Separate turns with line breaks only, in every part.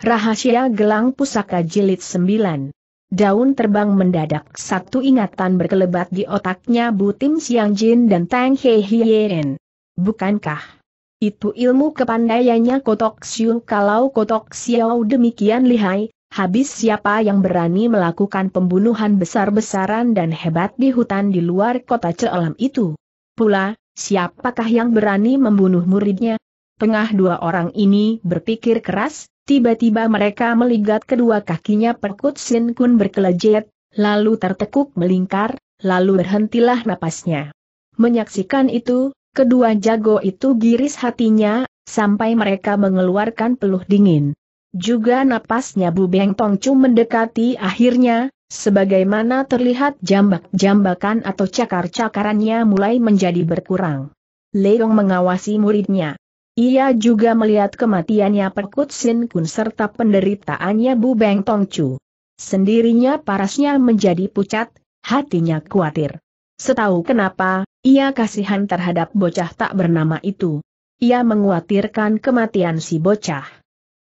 Rahasia Gelang Pusaka Jilid 9 Daun terbang mendadak satu ingatan berkelebat di otaknya Butim Siang Jin dan Tang He Hien. Bukankah? Itu ilmu kepandaiannya Kotok Siu kalau Kotok Siu demikian lihai, habis siapa yang berani melakukan pembunuhan besar-besaran dan hebat di hutan di luar kota Ceolam itu? Pula, siapakah yang berani membunuh muridnya? Tengah dua orang ini berpikir keras, Tiba-tiba mereka meligat kedua kakinya perkut Sin Kun berkelejet, lalu tertekuk melingkar, lalu berhentilah napasnya. Menyaksikan itu, kedua jago itu giris hatinya, sampai mereka mengeluarkan peluh dingin. Juga napasnya Bu Beng Tong Chu mendekati akhirnya, sebagaimana terlihat jambak-jambakan atau cakar-cakarannya mulai menjadi berkurang. Leong mengawasi muridnya. Ia juga melihat kematiannya Perkut Sin Kun serta penderitaannya Bu Beng Tong Chu. Sendirinya parasnya menjadi pucat, hatinya khawatir. Setahu kenapa, ia kasihan terhadap bocah tak bernama itu. Ia menguatirkan kematian si bocah.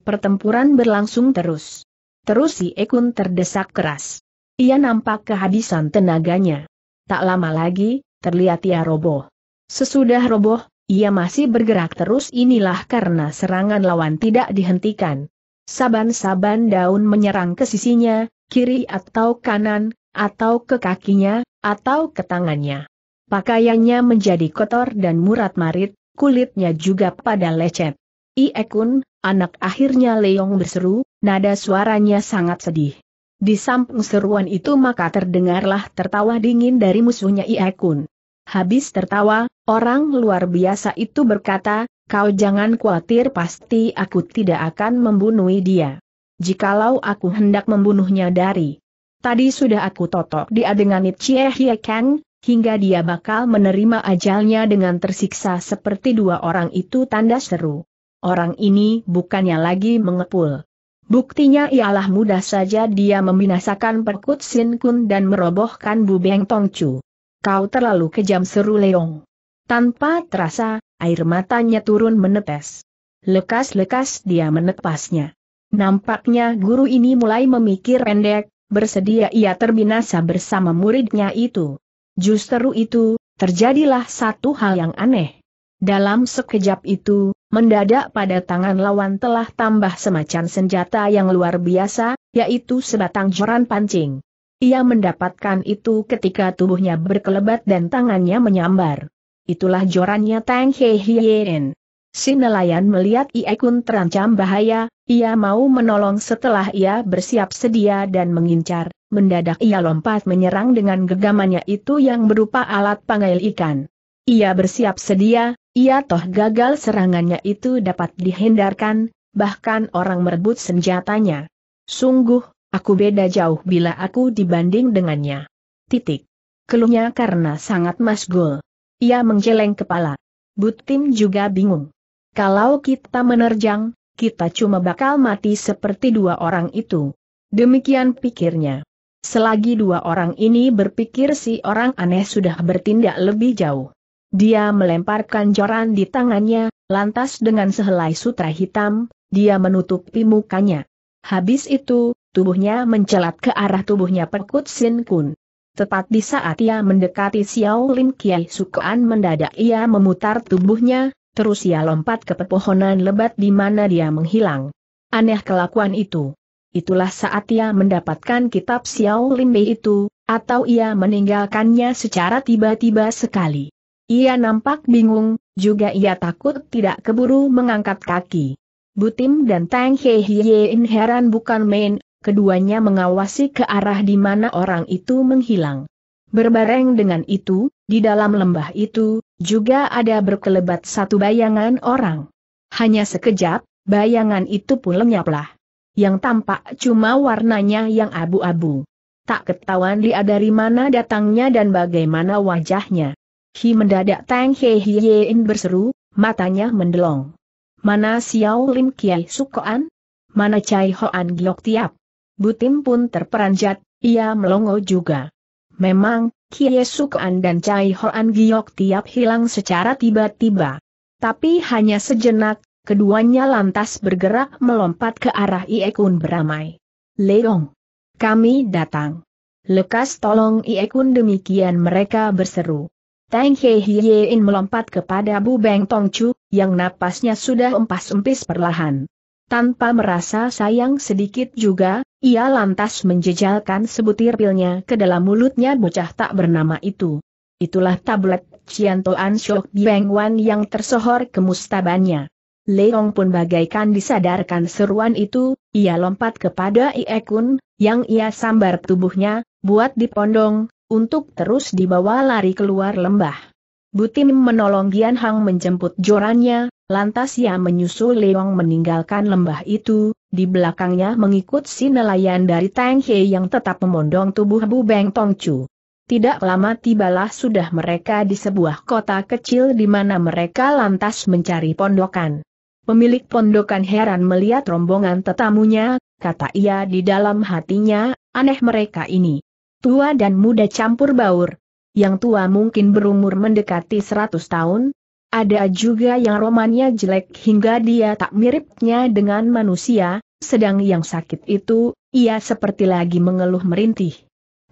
Pertempuran berlangsung terus. Terus si Ekun terdesak keras. Ia nampak kehabisan tenaganya. Tak lama lagi, terlihat ia roboh. Sesudah roboh, ia masih bergerak terus inilah karena serangan lawan tidak dihentikan. Saban-saban daun menyerang ke sisinya, kiri atau kanan, atau ke kakinya, atau ke tangannya. Pakaiannya menjadi kotor dan murat-marit, kulitnya juga pada lecet. Iekun, anak akhirnya Leong berseru, nada suaranya sangat sedih. Di samping seruan itu maka terdengarlah tertawa dingin dari musuhnya Iekun. Habis tertawa, Orang luar biasa itu berkata, kau jangan khawatir pasti aku tidak akan membunuh dia. Jikalau aku hendak membunuhnya dari tadi sudah aku totok dia dengan Nietzsche Hie Kang, hingga dia bakal menerima ajalnya dengan tersiksa seperti dua orang itu tanda seru. Orang ini bukannya lagi mengepul. Buktinya ialah mudah saja dia membinasakan perkut Sin Kun dan merobohkan Bu Beng tong Tongcu. Kau terlalu kejam seru Leong. Tanpa terasa, air matanya turun menetes. Lekas-lekas dia menepasnya. Nampaknya guru ini mulai memikir pendek, bersedia ia terbinasa bersama muridnya itu. Justru itu, terjadilah satu hal yang aneh. Dalam sekejap itu, mendadak pada tangan lawan telah tambah semacam senjata yang luar biasa, yaitu sebatang joran pancing. Ia mendapatkan itu ketika tubuhnya berkelebat dan tangannya menyambar itulah jorannya Tang He Hien. Si nelayan melihat Ie terancam bahaya, ia mau menolong setelah ia bersiap sedia dan mengincar, mendadak ia lompat menyerang dengan gegamannya itu yang berupa alat pangail ikan. Ia bersiap sedia, ia toh gagal serangannya itu dapat dihindarkan, bahkan orang merebut senjatanya. Sungguh, aku beda jauh bila aku dibanding dengannya. Titik. Keluhnya karena sangat masgul. Ia menggeleng kepala. Butim juga bingung. Kalau kita menerjang, kita cuma bakal mati seperti dua orang itu. Demikian pikirnya. Selagi dua orang ini berpikir si orang aneh sudah bertindak lebih jauh. Dia melemparkan joran di tangannya, lantas dengan sehelai sutra hitam, dia menutupi mukanya. Habis itu, tubuhnya mencelat ke arah tubuhnya Pekut Sin Kun. Tepat di saat ia mendekati Xiao Lin Kiai Sukuan mendadak ia memutar tubuhnya, terus ia lompat ke pepohonan lebat di mana dia menghilang. Aneh kelakuan itu. Itulah saat ia mendapatkan kitab Xiao Lin Bei itu, atau ia meninggalkannya secara tiba-tiba sekali. Ia nampak bingung, juga ia takut tidak keburu mengangkat kaki. Butim dan Tang Hei Hyein heran bukan main, keduanya mengawasi ke arah di mana orang itu menghilang. Berbareng dengan itu, di dalam lembah itu, juga ada berkelebat satu bayangan orang. Hanya sekejap, bayangan itu pun lenyaplah. Yang tampak cuma warnanya yang abu-abu. Tak ketahuan dia dari mana datangnya dan bagaimana wajahnya. Hi mendadak Tang He Hiein berseru, matanya mendelong. Mana Xiao Lim Kiai Sukoan? Mana Chai Hoan Glok Tiap? Butim pun terperanjat, ia melongo juga. Memang, Kie Sukaan dan Cai Hoan Giok tiap hilang secara tiba-tiba. Tapi hanya sejenak, keduanya lantas bergerak melompat ke arah Iekun beramai. Leong! Kami datang! Lekas tolong Iekun demikian mereka berseru. Tang Hei melompat kepada Bu Beng Tong Chu, yang napasnya sudah empas-empis perlahan. Tanpa merasa sayang sedikit juga, ia lantas menjejalkan sebutir pilnya ke dalam mulutnya bocah tak bernama itu. Itulah tablet Cianto Anshok Bieng Wan yang tersohor ke mustabannya. Leong pun bagaikan disadarkan seruan itu, ia lompat kepada Iekun, yang ia sambar tubuhnya, buat dipondong, untuk terus dibawa lari keluar lembah. Butim menolong Gian Hang menjemput jorannya, lantas ia menyusul Leong meninggalkan lembah itu, di belakangnya mengikut si nelayan dari Tang He yang tetap memondong tubuh Bu Beng Tong Chu. Tidak lama tibalah sudah mereka di sebuah kota kecil di mana mereka lantas mencari pondokan. Pemilik pondokan heran melihat rombongan tetamunya, kata ia di dalam hatinya, aneh mereka ini. Tua dan muda campur baur, yang tua mungkin berumur mendekati 100 tahun. Ada juga yang romannya jelek hingga dia tak miripnya dengan manusia, sedang yang sakit itu, ia seperti lagi mengeluh merintih.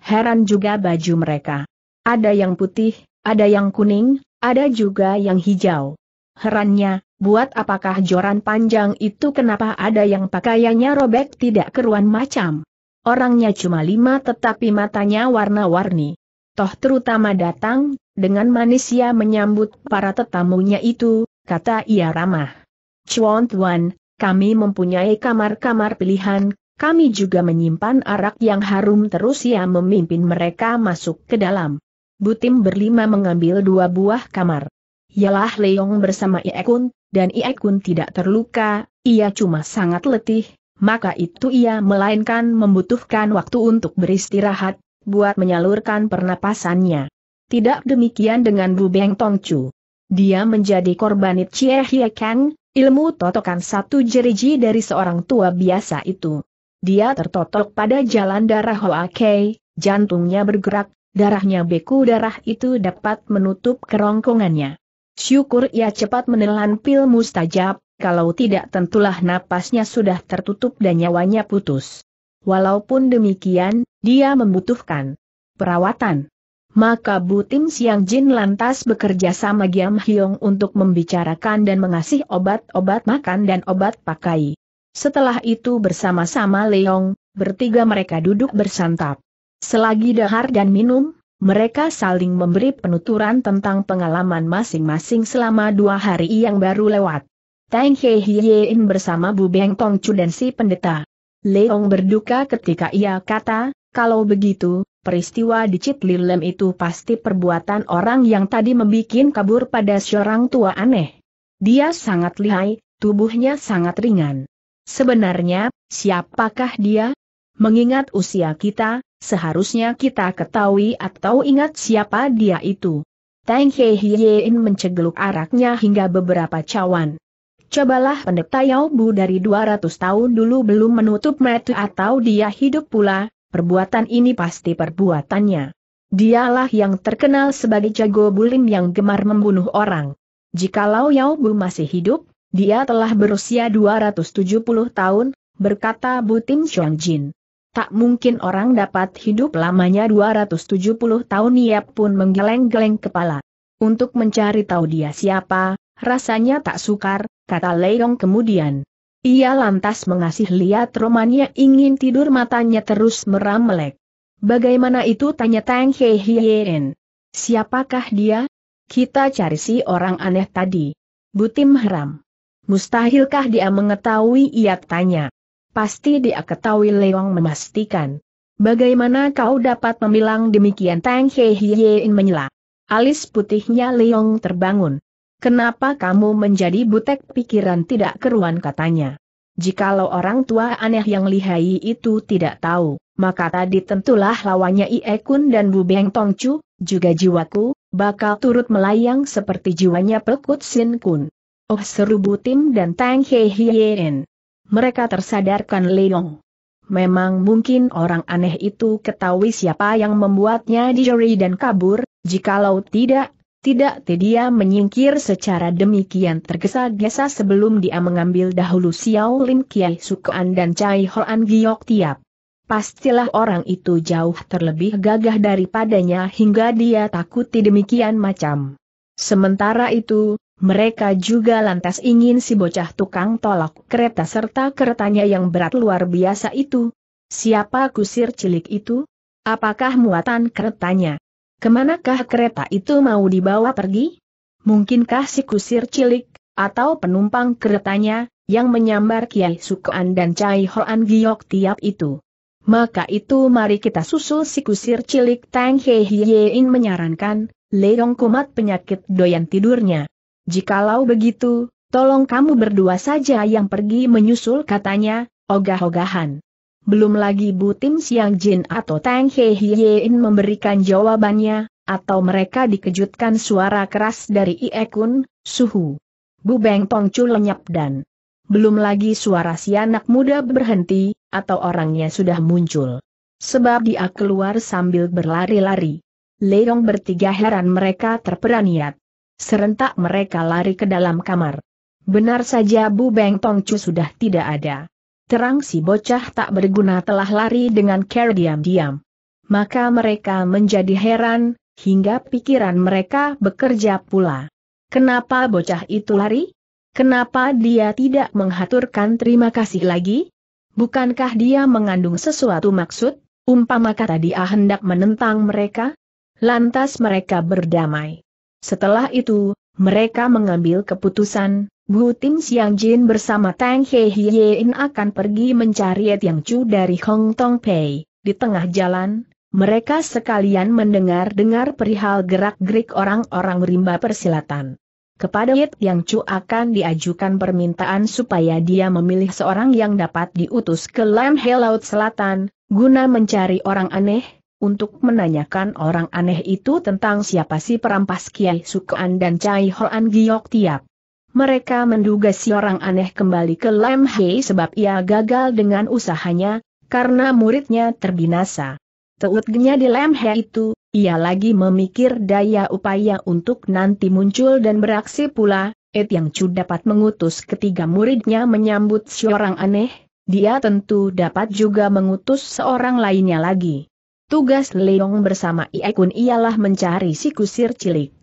Heran juga baju mereka. Ada yang putih, ada yang kuning, ada juga yang hijau. Herannya, buat apakah joran panjang itu kenapa ada yang pakaiannya robek tidak keruan macam. Orangnya cuma lima tetapi matanya warna-warni toh terutama datang, dengan manis ia menyambut para tetamunya itu, kata ia ramah. Chuan Tuan, kami mempunyai kamar-kamar pilihan, kami juga menyimpan arak yang harum terus ia memimpin mereka masuk ke dalam. Butim berlima mengambil dua buah kamar. Yalah Leong bersama Iekun, dan Iekun tidak terluka, ia cuma sangat letih, maka itu ia melainkan membutuhkan waktu untuk beristirahat, buat menyalurkan pernapasannya. Tidak demikian dengan Bu Beng Tong Chu. Dia menjadi korbanit Chie Hie Kang, ilmu totokan satu jeriji dari seorang tua biasa itu. Dia tertotok pada jalan darah Hoa Kei, jantungnya bergerak, darahnya beku darah itu dapat menutup kerongkongannya. Syukur ia cepat menelan pil mustajab, kalau tidak tentulah napasnya sudah tertutup dan nyawanya putus. Walaupun demikian, dia membutuhkan perawatan. Maka Butim Siang Jin lantas bekerja sama Giam Hyong untuk membicarakan dan mengasih obat-obat makan dan obat pakai. Setelah itu bersama-sama Leong, bertiga mereka duduk bersantap. Selagi dahar dan minum, mereka saling memberi penuturan tentang pengalaman masing-masing selama dua hari yang baru lewat. Tang He Hyein bersama Bu Beng Tong Chu dan si pendeta. Leong berduka ketika ia kata, kalau begitu, peristiwa di Citlilem itu pasti perbuatan orang yang tadi membuat kabur pada seorang tua aneh. Dia sangat lihai, tubuhnya sangat ringan. Sebenarnya, siapakah dia? Mengingat usia kita, seharusnya kita ketahui atau ingat siapa dia itu. Tang He Hyein mencegeluk araknya hingga beberapa cawan. Cobalah pendeta Yao Bu dari 200 tahun dulu belum menutup mata atau dia hidup pula, perbuatan ini pasti perbuatannya. Dialah yang terkenal sebagai jago bulim yang gemar membunuh orang. Jikalau Yao Bu masih hidup, dia telah berusia 270 tahun, berkata Butim Jin. Tak mungkin orang dapat hidup lamanya 270 tahun ia pun menggeleng-geleng kepala. Untuk mencari tahu dia siapa, rasanya tak sukar, kata Leong kemudian. Ia lantas mengasih lihat romannya ingin tidur matanya terus meram melek. Bagaimana itu tanya Tang Hei Hien. Siapakah dia? Kita cari si orang aneh tadi. Butim Haram. Mustahilkah dia mengetahui ia tanya. Pasti dia ketahui Leong memastikan. Bagaimana kau dapat memilang demikian Tang Hei Hien menyela. Alis putihnya Leong terbangun. Kenapa kamu menjadi butek pikiran tidak keruan katanya. Jikalau orang tua aneh yang lihai itu tidak tahu, maka tadi tentulah lawannya Ie Kun dan Bu Beng Tong juga jiwaku, bakal turut melayang seperti jiwanya pekut Sin Kun. Oh seru Butim dan Tang Hei Hien. Mereka tersadarkan Leong. Memang mungkin orang aneh itu ketahui siapa yang membuatnya dijeri dan kabur, jikalau tidak, tidak dia menyingkir secara demikian tergesa-gesa sebelum dia mengambil dahulu Xiao Lim Kiai Sukuan dan Cai Hoan Giok Tiap. Pastilah orang itu jauh terlebih gagah daripadanya hingga dia takuti demikian macam. Sementara itu, mereka juga lantas ingin si bocah tukang tolak kereta serta keretanya yang berat luar biasa itu. Siapa kusir cilik itu? Apakah muatan keretanya? Kemanakah kereta itu mau dibawa pergi? Mungkinkah si kusir cilik, atau penumpang keretanya, yang menyambar Kiai Sukoan dan Cai Hoan Giok tiap itu? Maka itu mari kita susul si kusir cilik Tang Hei Hyein menyarankan, Leong kumat penyakit doyan tidurnya. Jikalau begitu, tolong kamu berdua saja yang pergi menyusul katanya, ogah-ogahan belum lagi Bu Tim Siang Jin atau Tang He Hiein memberikan jawabannya, atau mereka dikejutkan suara keras dari Ie Kun, Suhu. Bu Beng Tongcu lenyap dan belum lagi suara si anak muda berhenti, atau orangnya sudah muncul. Sebab dia keluar sambil berlari-lari. Leong bertiga heran mereka terperaniat. Serentak mereka lari ke dalam kamar. Benar saja Bu Beng Tongcu sudah tidak ada terang si bocah tak berguna telah lari dengan care diam-diam. Maka mereka menjadi heran, hingga pikiran mereka bekerja pula. Kenapa bocah itu lari? Kenapa dia tidak menghaturkan terima kasih lagi? Bukankah dia mengandung sesuatu maksud, umpama kata dia hendak menentang mereka? Lantas mereka berdamai. Setelah itu, mereka mengambil keputusan, Bu Tim Siang Jin bersama Tang He Hien akan pergi mencari Yang Chu dari Hong Tong Pei. Di tengah jalan, mereka sekalian mendengar-dengar perihal gerak-gerik orang-orang rimba persilatan. Kepada Yit Yang Chu akan diajukan permintaan supaya dia memilih seorang yang dapat diutus ke He Laut Selatan, guna mencari orang aneh, untuk menanyakan orang aneh itu tentang siapa si perampas Kiai Sukuan dan Cai Hoan Giok Tiap. Mereka menduga si orang aneh kembali ke Lam Hei sebab ia gagal dengan usahanya, karena muridnya terbinasa. Teutgenya di Lam Hei itu, ia lagi memikir daya upaya untuk nanti muncul dan beraksi pula, Et Yang Chu dapat mengutus ketiga muridnya menyambut si orang aneh, dia tentu dapat juga mengutus seorang lainnya lagi. Tugas Leong bersama Iekun ialah mencari si kusir cilik.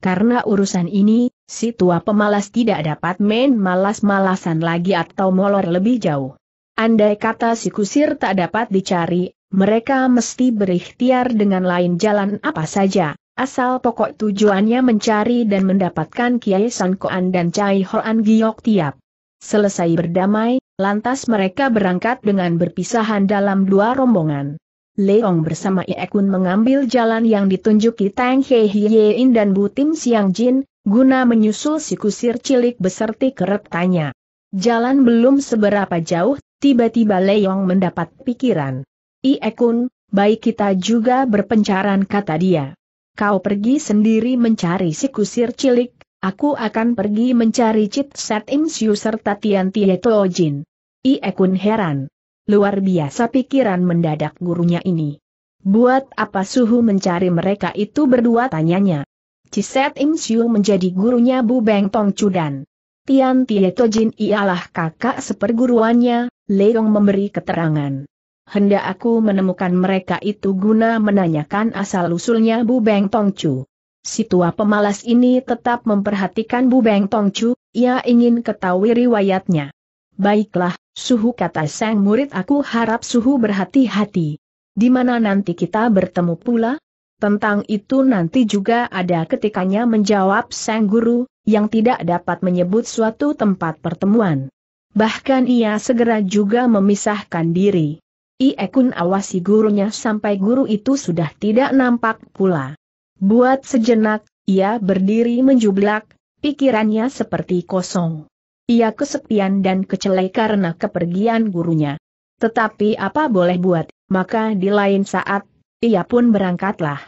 Karena urusan ini, si tua pemalas tidak dapat main malas-malasan lagi atau molor lebih jauh. Andai kata si kusir tak dapat dicari, mereka mesti berikhtiar dengan lain jalan apa saja, asal pokok tujuannya mencari dan mendapatkan Kiai San Koan dan Cai Hoan Giok Tiap. Selesai berdamai, lantas mereka berangkat dengan berpisahan dalam dua rombongan. Leong bersama Ye mengambil jalan yang ditunjuki Tang He Hyein dan Butim Siang Jin, guna menyusul si kusir cilik beserti keretanya. Jalan belum seberapa jauh, tiba-tiba Leong mendapat pikiran. Iekun, baik kita juga berpencaran kata dia. Kau pergi sendiri mencari si kusir cilik, aku akan pergi mencari Chit Set Im Siu serta Tian Tie Jin. Iekun heran. Luar biasa pikiran mendadak gurunya ini. Buat apa suhu mencari mereka itu berdua tanyanya. Ciset Im Siu menjadi gurunya Bu Beng Tong Cudan. Tian Tieto Jin ialah kakak seperguruannya, Leong memberi keterangan. Hendak aku menemukan mereka itu guna menanyakan asal-usulnya Bu Beng Tong Chu. Si tua pemalas ini tetap memperhatikan Bu Beng Tong Chu, ia ingin ketahui riwayatnya. Baiklah, Suhu kata sang murid aku harap Suhu berhati-hati. Di mana nanti kita bertemu pula? Tentang itu nanti juga ada ketikanya menjawab sang guru, yang tidak dapat menyebut suatu tempat pertemuan. Bahkan ia segera juga memisahkan diri. Ie Kun awasi gurunya sampai guru itu sudah tidak nampak pula. Buat sejenak, ia berdiri menjublak, pikirannya seperti kosong. Ia kesepian dan kecelai karena kepergian gurunya. Tetapi apa boleh buat, maka di lain saat ia pun berangkatlah.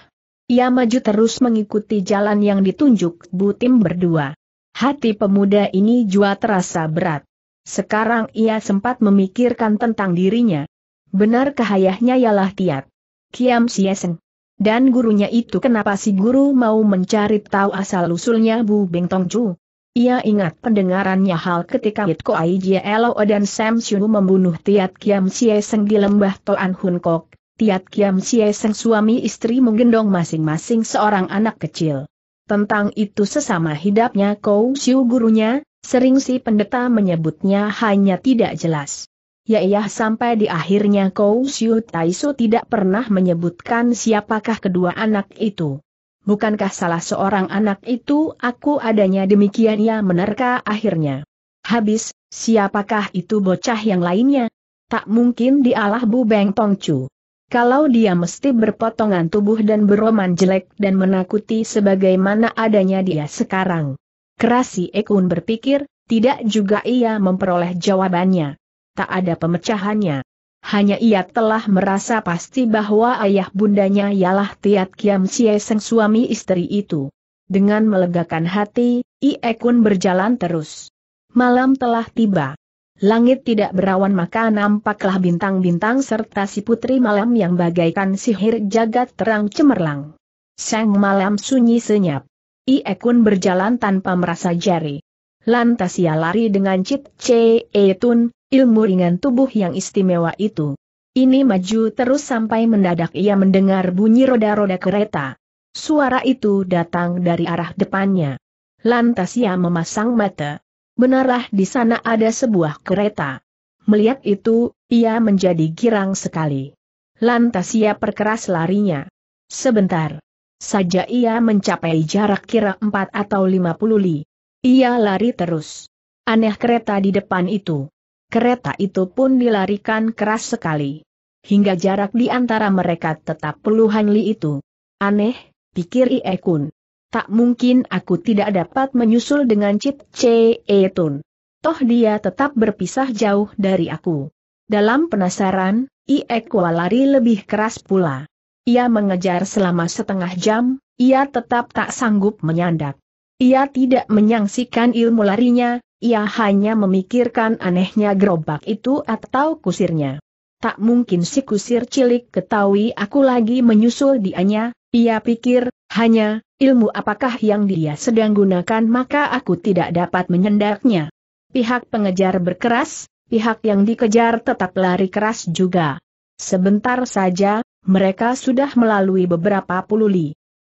Ia maju terus mengikuti jalan yang ditunjuk Butim berdua. Hati pemuda ini jua terasa berat. Sekarang ia sempat memikirkan tentang dirinya. Benarkah ayahnya ialah Tiat? Kiam Sieseng. Dan gurunya itu kenapa si guru mau mencari tahu asal-usulnya Bu Tong Chu? Ia ingat pendengarannya hal ketika Itko Elo dan Sam Shu membunuh Tiat Kiam Sieseng di lembah Toan Hun Kok. Tiat Kiam Sia Seng suami istri menggendong masing-masing seorang anak kecil. Tentang itu sesama hidapnya Kou Siu gurunya, sering si pendeta menyebutnya hanya tidak jelas. iya sampai di akhirnya Kou Siu Taisu tidak pernah menyebutkan siapakah kedua anak itu. Bukankah salah seorang anak itu aku adanya demikian ia ya menerka akhirnya. Habis, siapakah itu bocah yang lainnya? Tak mungkin dialah Bu Beng Tongcu. Kalau dia mesti berpotongan tubuh dan beroman jelek dan menakuti sebagaimana adanya dia sekarang. Kerasi Ekun berpikir, tidak juga ia memperoleh jawabannya. Tak ada pemecahannya. Hanya ia telah merasa pasti bahwa ayah bundanya ialah Tiat Kiam Sieseng suami istri itu. Dengan melegakan hati, Ekun berjalan terus. Malam telah tiba. Langit tidak berawan maka nampaklah bintang-bintang serta si putri malam yang bagaikan sihir jagat terang cemerlang. Sang malam sunyi senyap. Ie berjalan tanpa merasa jari. Lantas ia lari dengan cit ce e tun, ilmu ringan tubuh yang istimewa itu. Ini maju terus sampai mendadak ia mendengar bunyi roda-roda kereta. Suara itu datang dari arah depannya. Lantas ia memasang mata. Benarlah di sana ada sebuah kereta. Melihat itu, ia menjadi girang sekali. Lantas ia perkeras larinya. Sebentar. Saja ia mencapai jarak kira 4 atau 50 li. Ia lari terus. Aneh kereta di depan itu. Kereta itu pun dilarikan keras sekali. Hingga jarak di antara mereka tetap puluhan li itu. Aneh, pikir Ie Tak mungkin aku tidak dapat menyusul dengan Cip Tun. Toh dia tetap berpisah jauh dari aku. Dalam penasaran, Iekwa lari lebih keras pula. Ia mengejar selama setengah jam, ia tetap tak sanggup menyandak. Ia tidak menyangsikan ilmu larinya, ia hanya memikirkan anehnya gerobak itu atau kusirnya. Tak mungkin si kusir cilik ketahui aku lagi menyusul dianya, ia pikir, hanya, ilmu apakah yang dia sedang gunakan maka aku tidak dapat menyendaknya. Pihak pengejar berkeras, pihak yang dikejar tetap lari keras juga. Sebentar saja, mereka sudah melalui beberapa puluh li.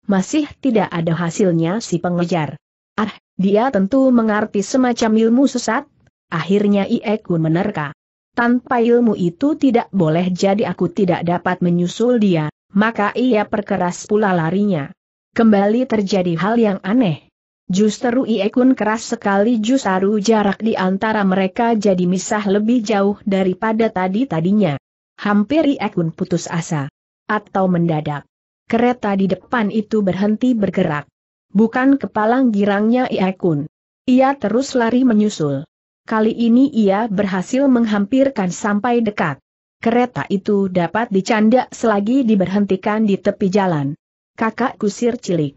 Masih tidak ada hasilnya si pengejar. Ah, dia tentu mengerti semacam ilmu sesat, akhirnya Ieku menerka. Tanpa ilmu itu tidak boleh jadi aku tidak dapat menyusul dia, maka ia perkeras pula larinya kembali terjadi hal yang aneh. Justru Iekun keras sekali justru jarak di antara mereka jadi misah lebih jauh daripada tadi-tadinya. Hampir Iekun putus asa. Atau mendadak. Kereta di depan itu berhenti bergerak. Bukan kepalang girangnya Iekun. Ia terus lari menyusul. Kali ini ia berhasil menghampirkan sampai dekat. Kereta itu dapat dicanda selagi diberhentikan di tepi jalan kakak kusir cilik.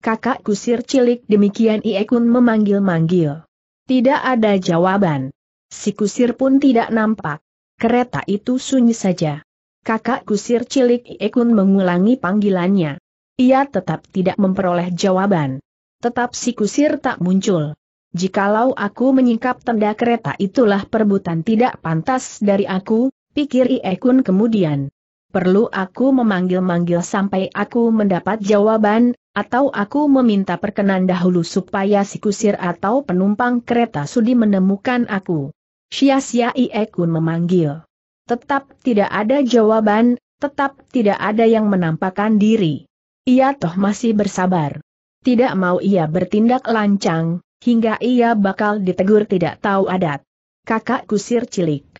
Kakak kusir cilik demikian Iekun memanggil-manggil. Tidak ada jawaban. Si kusir pun tidak nampak. Kereta itu sunyi saja. Kakak kusir cilik Iekun mengulangi panggilannya. Ia tetap tidak memperoleh jawaban. Tetap si kusir tak muncul. Jikalau aku menyingkap tenda kereta itulah perbutan tidak pantas dari aku, pikir Iekun kemudian perlu aku memanggil-manggil sampai aku mendapat jawaban, atau aku meminta perkenan dahulu supaya si kusir atau penumpang kereta sudi menemukan aku. Sia-sia Iekun memanggil. Tetap tidak ada jawaban, tetap tidak ada yang menampakkan diri. Ia toh masih bersabar. Tidak mau ia bertindak lancang, hingga ia bakal ditegur tidak tahu adat. Kakak kusir cilik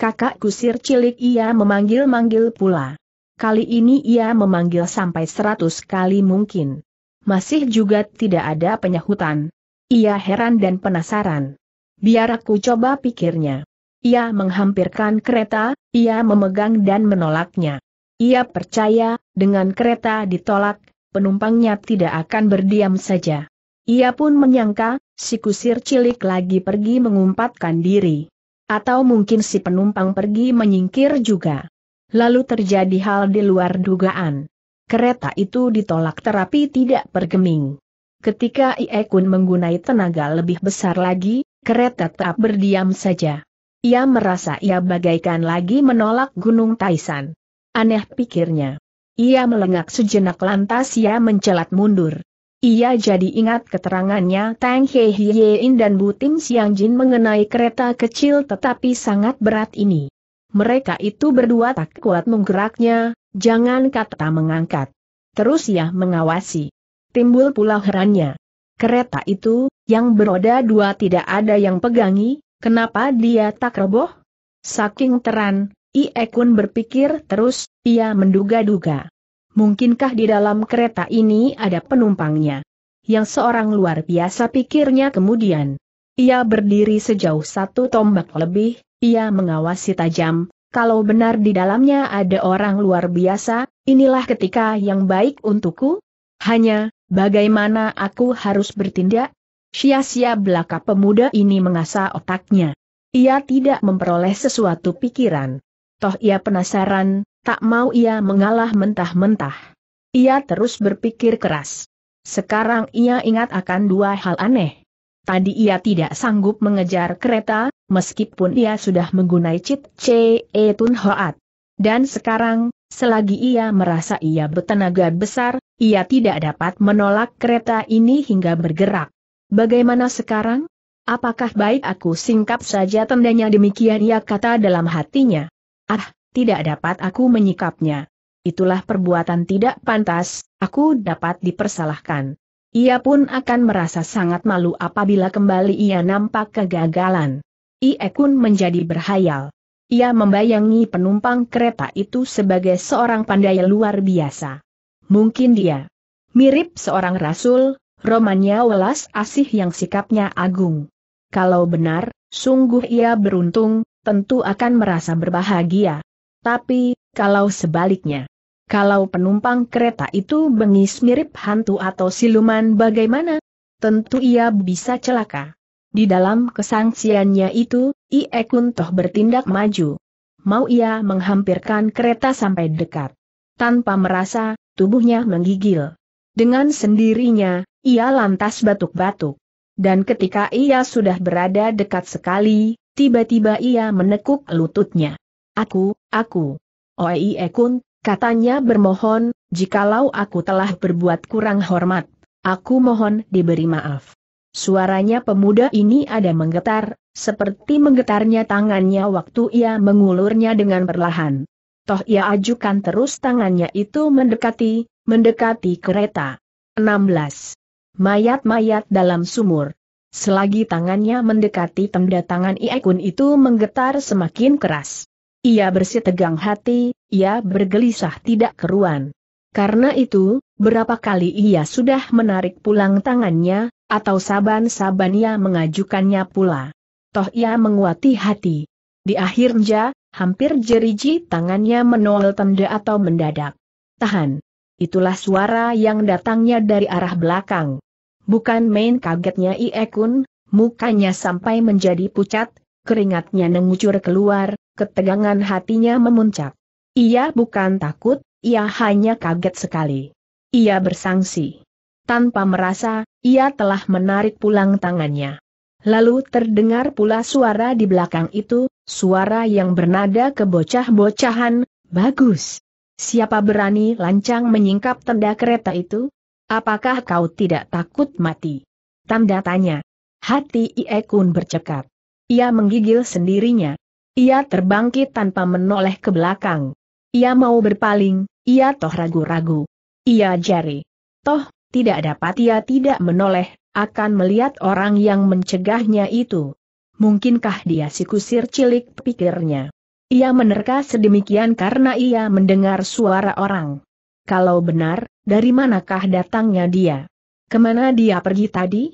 kakak kusir cilik ia memanggil-manggil pula. Kali ini ia memanggil sampai seratus kali mungkin. Masih juga tidak ada penyahutan. Ia heran dan penasaran. Biar aku coba pikirnya. Ia menghampirkan kereta, ia memegang dan menolaknya. Ia percaya, dengan kereta ditolak, penumpangnya tidak akan berdiam saja. Ia pun menyangka, si kusir cilik lagi pergi mengumpatkan diri. Atau mungkin si penumpang pergi menyingkir juga. Lalu terjadi hal di luar dugaan. Kereta itu ditolak terapi tidak bergeming. Ketika Ie Kun menggunai tenaga lebih besar lagi, kereta tak berdiam saja. Ia merasa ia bagaikan lagi menolak Gunung Taisan. Aneh pikirnya. Ia melengak sejenak lantas ia mencelat mundur. Ia jadi ingat keterangannya Tang He Hiein dan Bu Tim Siang Jin mengenai kereta kecil tetapi sangat berat ini. Mereka itu berdua tak kuat menggeraknya, jangan kata mengangkat. Terus ia mengawasi. Timbul pula herannya. Kereta itu, yang beroda dua tidak ada yang pegangi, kenapa dia tak roboh? Saking teran, Yi berpikir terus, ia menduga-duga mungkinkah di dalam kereta ini ada penumpangnya? Yang seorang luar biasa pikirnya kemudian. Ia berdiri sejauh satu tombak lebih, ia mengawasi tajam, kalau benar di dalamnya ada orang luar biasa, inilah ketika yang baik untukku? Hanya, bagaimana aku harus bertindak? Sia-sia belaka pemuda ini mengasah otaknya. Ia tidak memperoleh sesuatu pikiran toh ia penasaran, tak mau ia mengalah mentah-mentah. Ia terus berpikir keras. Sekarang ia ingat akan dua hal aneh. Tadi ia tidak sanggup mengejar kereta, meskipun ia sudah menggunai cit C. E. Tun Hoat. Dan sekarang, selagi ia merasa ia bertenaga besar, ia tidak dapat menolak kereta ini hingga bergerak. Bagaimana sekarang? Apakah baik aku singkap saja tendanya demikian ia kata dalam hatinya. Ah, tidak dapat aku menyikapnya. Itulah perbuatan tidak pantas, aku dapat dipersalahkan. Ia pun akan merasa sangat malu apabila kembali ia nampak kegagalan. Ia pun menjadi berhayal. Ia membayangi penumpang kereta itu sebagai seorang pandai luar biasa. Mungkin dia mirip seorang rasul, romannya welas asih yang sikapnya agung. Kalau benar, sungguh ia beruntung, tentu akan merasa berbahagia. Tapi, kalau sebaliknya, kalau penumpang kereta itu bengis mirip hantu atau siluman bagaimana? Tentu ia bisa celaka. Di dalam kesangsiannya itu, Ie toh bertindak maju. Mau ia menghampirkan kereta sampai dekat. Tanpa merasa, tubuhnya menggigil. Dengan sendirinya, ia lantas batuk-batuk. Dan ketika ia sudah berada dekat sekali, Tiba-tiba ia menekuk lututnya. Aku, aku. Oi ekun, katanya bermohon, jikalau aku telah berbuat kurang hormat, aku mohon diberi maaf. Suaranya pemuda ini ada menggetar, seperti menggetarnya tangannya waktu ia mengulurnya dengan perlahan. Toh ia ajukan terus tangannya itu mendekati, mendekati kereta. 16. Mayat-mayat dalam sumur. Selagi tangannya mendekati tenda tangan Iekun itu menggetar semakin keras. Ia bersih tegang hati, ia bergelisah tidak keruan. Karena itu, berapa kali ia sudah menarik pulang tangannya, atau saban-saban ia mengajukannya pula. Toh ia menguati hati. Di akhirnya, hampir jeriji tangannya menol tenda atau mendadak. Tahan. Itulah suara yang datangnya dari arah belakang. Bukan main kagetnya Ie Kun, mukanya sampai menjadi pucat, keringatnya mengucur keluar, ketegangan hatinya memuncak. Ia bukan takut, ia hanya kaget sekali. Ia bersangsi. Tanpa merasa, ia telah menarik pulang tangannya. Lalu terdengar pula suara di belakang itu, suara yang bernada kebocah-bocahan, bagus. Siapa berani lancang menyingkap tenda kereta itu? Apakah kau tidak takut mati? Tanda tanya. Hati Ie Kun bercekat. Ia menggigil sendirinya. Ia terbangkit tanpa menoleh ke belakang. Ia mau berpaling, ia toh ragu-ragu. Ia jari. Toh, tidak dapat ia tidak menoleh, akan melihat orang yang mencegahnya itu. Mungkinkah dia si kusir cilik pikirnya? Ia menerka sedemikian karena ia mendengar suara orang. Kalau benar, dari manakah datangnya dia? Kemana dia pergi tadi?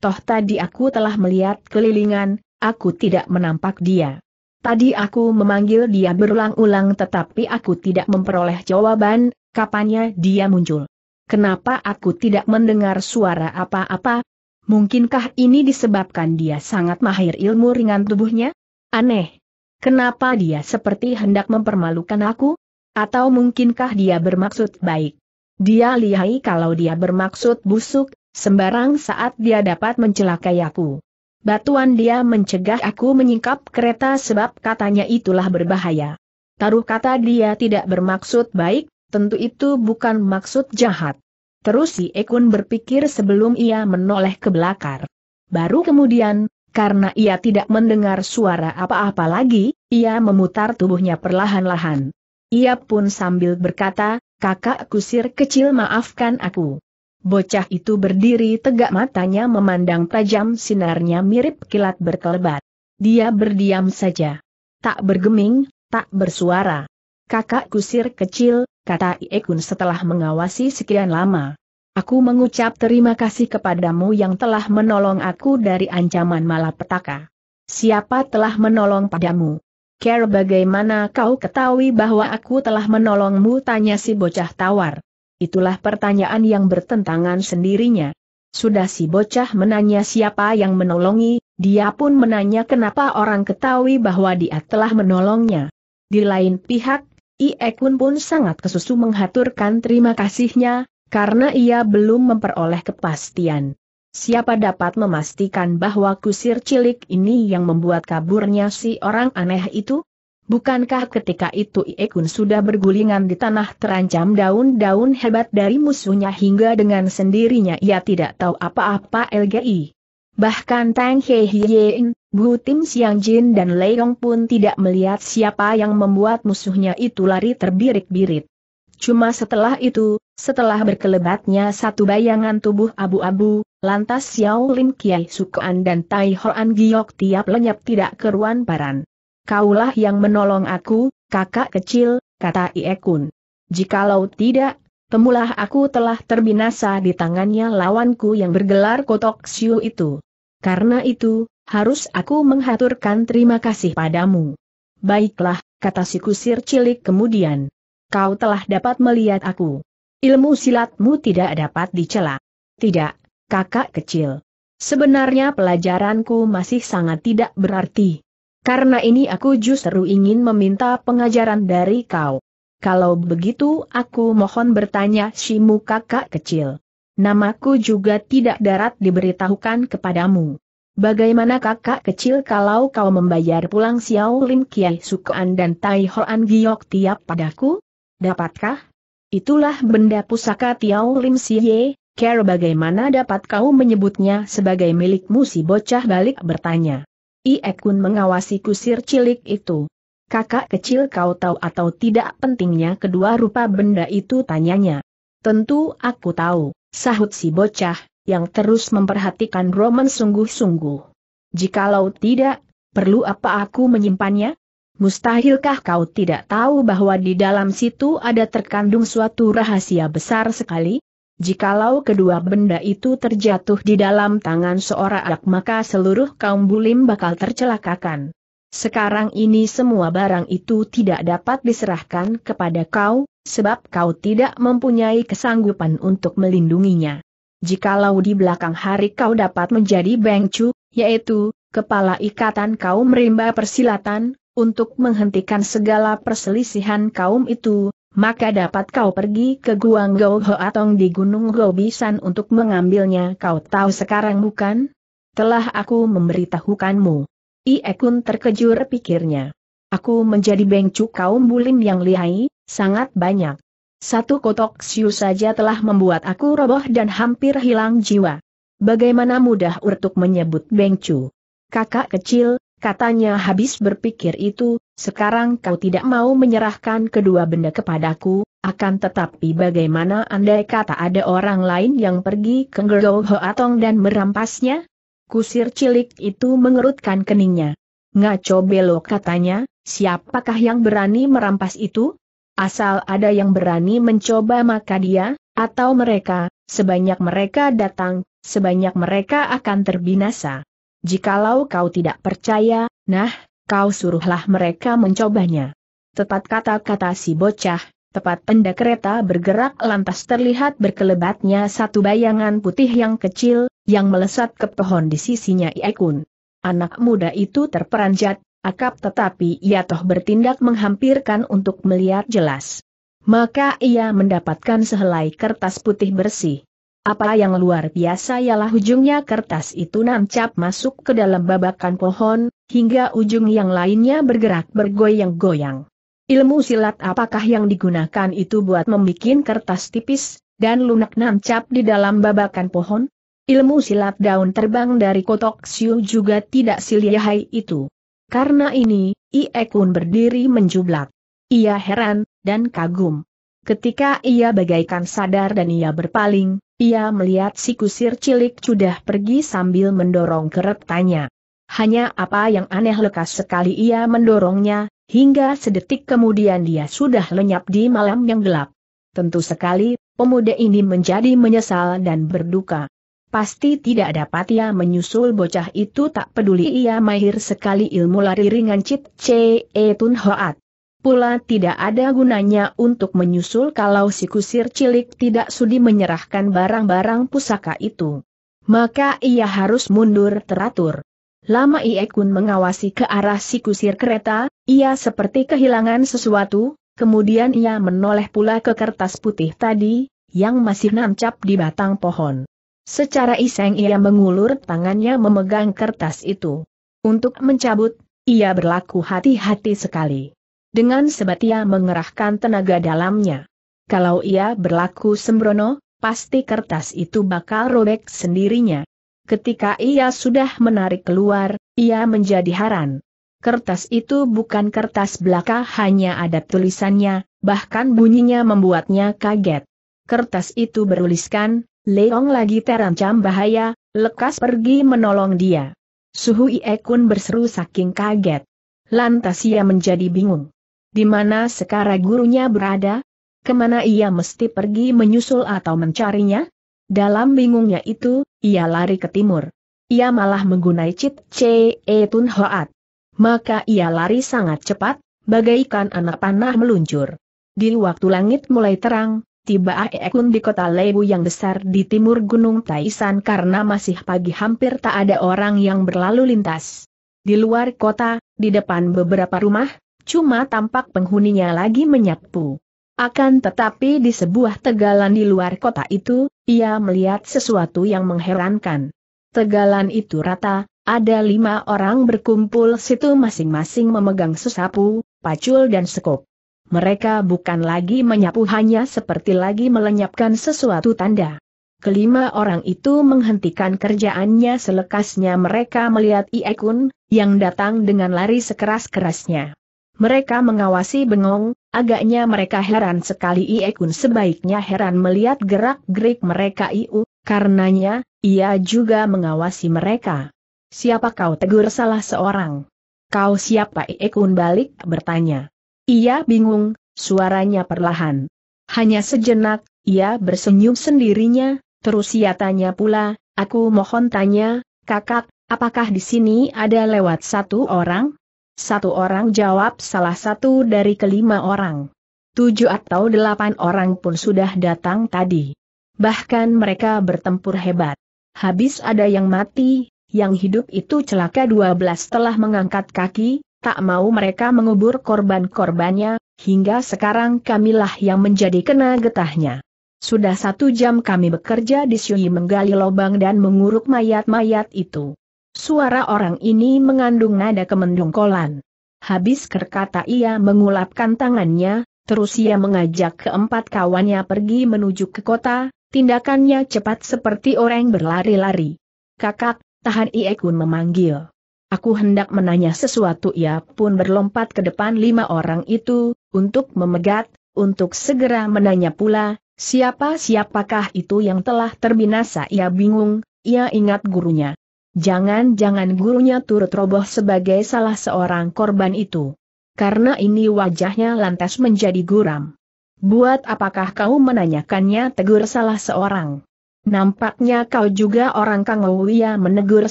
Toh tadi aku telah melihat kelilingan, aku tidak menampak dia. Tadi aku memanggil dia berulang-ulang tetapi aku tidak memperoleh jawaban, kapannya dia muncul. Kenapa aku tidak mendengar suara apa-apa? Mungkinkah ini disebabkan dia sangat mahir ilmu ringan tubuhnya? Aneh. Kenapa dia seperti hendak mempermalukan aku? Atau mungkinkah dia bermaksud baik? Dia lihai kalau dia bermaksud busuk, sembarang saat dia dapat mencelakai aku. Batuan dia mencegah aku menyingkap kereta sebab katanya itulah berbahaya. Taruh kata dia tidak bermaksud baik, tentu itu bukan maksud jahat. Terus si Ekun berpikir sebelum ia menoleh ke belakang. Baru kemudian, karena ia tidak mendengar suara apa-apa lagi, ia memutar tubuhnya perlahan-lahan. Ia pun sambil berkata, kakak kusir kecil maafkan aku. Bocah itu berdiri tegak matanya memandang tajam sinarnya mirip kilat berkelebat. Dia berdiam saja. Tak bergeming, tak bersuara. Kakak kusir kecil, kata Iekun setelah mengawasi sekian lama. Aku mengucap terima kasih kepadamu yang telah menolong aku dari ancaman malapetaka. Siapa telah menolong padamu? Ker bagaimana kau ketahui bahwa aku telah menolongmu tanya si bocah tawar. Itulah pertanyaan yang bertentangan sendirinya. Sudah si bocah menanya siapa yang menolongi, dia pun menanya kenapa orang ketahui bahwa dia telah menolongnya. Di lain pihak, Iekun pun sangat kesusu menghaturkan terima kasihnya, karena ia belum memperoleh kepastian. Siapa dapat memastikan bahwa kusir cilik ini yang membuat kaburnya si orang aneh itu? Bukankah ketika itu Iekun sudah bergulingan di tanah terancam daun-daun hebat dari musuhnya hingga dengan sendirinya ia tidak tahu apa-apa LGI? Bahkan Tang He Hien, Bu Tim Siang Jin dan Lei Leong pun tidak melihat siapa yang membuat musuhnya itu lari terbirik-birit. Cuma setelah itu, setelah berkelebatnya satu bayangan tubuh abu-abu, lantas Xiao Lin Kiai Sukoan dan Tai Hoan Giok tiap lenyap tidak keruan paran. Kaulah yang menolong aku, kakak kecil, kata Ie Kun. Jikalau tidak, temulah aku telah terbinasa di tangannya lawanku yang bergelar kotok Xiu itu. Karena itu, harus aku menghaturkan terima kasih padamu. Baiklah, kata si kusir cilik kemudian. Kau telah dapat melihat aku. Ilmu silatmu tidak dapat dicela. Tidak, kakak kecil. Sebenarnya pelajaranku masih sangat tidak berarti. Karena ini aku justru ingin meminta pengajaran dari kau. Kalau begitu aku mohon bertanya Shimu kakak kecil. Namaku juga tidak darat diberitahukan kepadamu. Bagaimana kakak kecil kalau kau membayar pulang Xiao Lim Kiai Sukuan dan Tai Hoan Giok tiap padaku? Dapatkah? Itulah benda pusaka Tiao Lim Siye, care bagaimana dapat kau menyebutnya sebagai milikmu si bocah balik bertanya. Iekun mengawasi kusir cilik itu. Kakak kecil kau tahu atau tidak pentingnya kedua rupa benda itu tanyanya. Tentu aku tahu, sahut si bocah, yang terus memperhatikan Roman sungguh-sungguh. Jikalau tidak, perlu apa aku menyimpannya? Mustahilkah kau tidak tahu bahwa di dalam situ ada terkandung suatu rahasia besar sekali? Jikalau kedua benda itu terjatuh di dalam tangan seorang anak maka seluruh kaum bulim bakal tercelakakan. Sekarang ini semua barang itu tidak dapat diserahkan kepada kau, sebab kau tidak mempunyai kesanggupan untuk melindunginya. Jikalau di belakang hari kau dapat menjadi bengcu, yaitu, kepala ikatan kaum rimba persilatan, untuk menghentikan segala perselisihan kaum itu, maka dapat kau pergi ke Guang Gou Atong di Gunung Gobisan untuk mengambilnya kau tahu sekarang bukan? Telah aku memberitahukanmu. Ie Kun terkejur pikirnya. Aku menjadi bengcu kaum bulim yang lihai, sangat banyak. Satu kotok siu saja telah membuat aku roboh dan hampir hilang jiwa. Bagaimana mudah untuk menyebut bengcu. Kakak kecil, Katanya habis berpikir itu, sekarang kau tidak mau menyerahkan kedua benda kepadaku, akan tetapi bagaimana andai kata ada orang lain yang pergi ke Gerou Atong dan merampasnya? Kusir cilik itu mengerutkan keningnya. Ngaco belo katanya, siapakah yang berani merampas itu? Asal ada yang berani mencoba maka dia, atau mereka, sebanyak mereka datang, sebanyak mereka akan terbinasa. Jikalau kau tidak percaya, nah, kau suruhlah mereka mencobanya. Tepat kata-kata si bocah, tepat tenda kereta bergerak lantas terlihat berkelebatnya satu bayangan putih yang kecil, yang melesat ke pohon di sisinya Iekun. Anak muda itu terperanjat, akap tetapi ia toh bertindak menghampirkan untuk melihat jelas. Maka ia mendapatkan sehelai kertas putih bersih. Apa yang luar biasa ialah ujungnya kertas itu nancap masuk ke dalam babakan pohon, hingga ujung yang lainnya bergerak bergoyang-goyang. Ilmu silat apakah yang digunakan itu buat membuat kertas tipis, dan lunak nancap di dalam babakan pohon? Ilmu silat daun terbang dari kotok siu juga tidak siliahai itu. Karena ini, Iekun berdiri menjublak. Ia heran, dan kagum. Ketika ia bagaikan sadar dan ia berpaling, ia melihat si kusir cilik sudah pergi sambil mendorong keretanya. Hanya apa yang aneh lekas sekali ia mendorongnya, hingga sedetik kemudian dia sudah lenyap di malam yang gelap. Tentu sekali, pemuda ini menjadi menyesal dan berduka. Pasti tidak dapat ia menyusul bocah itu tak peduli ia mahir sekali ilmu lari ringan Cit Ce Tun Hoat. Pula tidak ada gunanya untuk menyusul kalau si kusir cilik tidak sudi menyerahkan barang-barang pusaka itu. Maka ia harus mundur teratur. Lama kun mengawasi ke arah si kusir kereta, ia seperti kehilangan sesuatu, kemudian ia menoleh pula ke kertas putih tadi, yang masih nancap di batang pohon. Secara iseng ia mengulur tangannya memegang kertas itu. Untuk mencabut, ia berlaku hati-hati sekali. Dengan sebat ia mengerahkan tenaga dalamnya. Kalau ia berlaku sembrono, pasti kertas itu bakal robek sendirinya. Ketika ia sudah menarik keluar, ia menjadi haran. Kertas itu bukan kertas belaka hanya ada tulisannya, bahkan bunyinya membuatnya kaget. Kertas itu beruliskan, Leong lagi terancam bahaya, lekas pergi menolong dia. Suhu Ie Kun berseru saking kaget. Lantas ia menjadi bingung. Di mana sekarang gurunya berada? Kemana ia mesti pergi menyusul atau mencarinya? Dalam bingungnya itu, ia lari ke timur. Ia malah menggunai cit ce e Tun Hoat. Maka ia lari sangat cepat, bagaikan anak panah meluncur. Di waktu langit mulai terang, tiba Aekun di kota Lebu yang besar di timur Gunung Taisan karena masih pagi hampir tak ada orang yang berlalu lintas. Di luar kota, di depan beberapa rumah, cuma tampak penghuninya lagi menyapu. Akan tetapi di sebuah tegalan di luar kota itu, ia melihat sesuatu yang mengherankan. Tegalan itu rata, ada lima orang berkumpul situ masing-masing memegang sesapu, pacul dan sekop. Mereka bukan lagi menyapu hanya seperti lagi melenyapkan sesuatu tanda. Kelima orang itu menghentikan kerjaannya selekasnya mereka melihat Iekun, yang datang dengan lari sekeras-kerasnya. Mereka mengawasi bengong, agaknya mereka heran sekali Iekun sebaiknya heran melihat gerak-gerik mereka Iu, karenanya, ia juga mengawasi mereka. Siapa kau tegur salah seorang? Kau siapa Iekun balik bertanya. Ia bingung, suaranya perlahan. Hanya sejenak, ia bersenyum sendirinya, terus ia tanya pula, aku mohon tanya, kakak, apakah di sini ada lewat satu orang? Satu orang jawab salah satu dari kelima orang. Tujuh atau delapan orang pun sudah datang tadi. Bahkan mereka bertempur hebat. Habis ada yang mati, yang hidup itu celaka dua belas telah mengangkat kaki, tak mau mereka mengubur korban-korbannya, hingga sekarang kamilah yang menjadi kena getahnya. Sudah satu jam kami bekerja di Syui menggali lubang dan menguruk mayat-mayat itu. Suara orang ini mengandung nada kemendungkolan. Habis berkata ia mengulapkan tangannya, terus ia mengajak keempat kawannya pergi menuju ke kota, tindakannya cepat seperti orang berlari-lari. Kakak, tahan Iekun memanggil. Aku hendak menanya sesuatu ia pun berlompat ke depan lima orang itu, untuk memegat, untuk segera menanya pula, siapa-siapakah itu yang telah terbinasa ia bingung, ia ingat gurunya. Jangan-jangan gurunya turut roboh sebagai salah seorang korban itu. Karena ini wajahnya lantas menjadi guram. Buat apakah kau menanyakannya tegur salah seorang? Nampaknya kau juga orang Kang Ouya menegur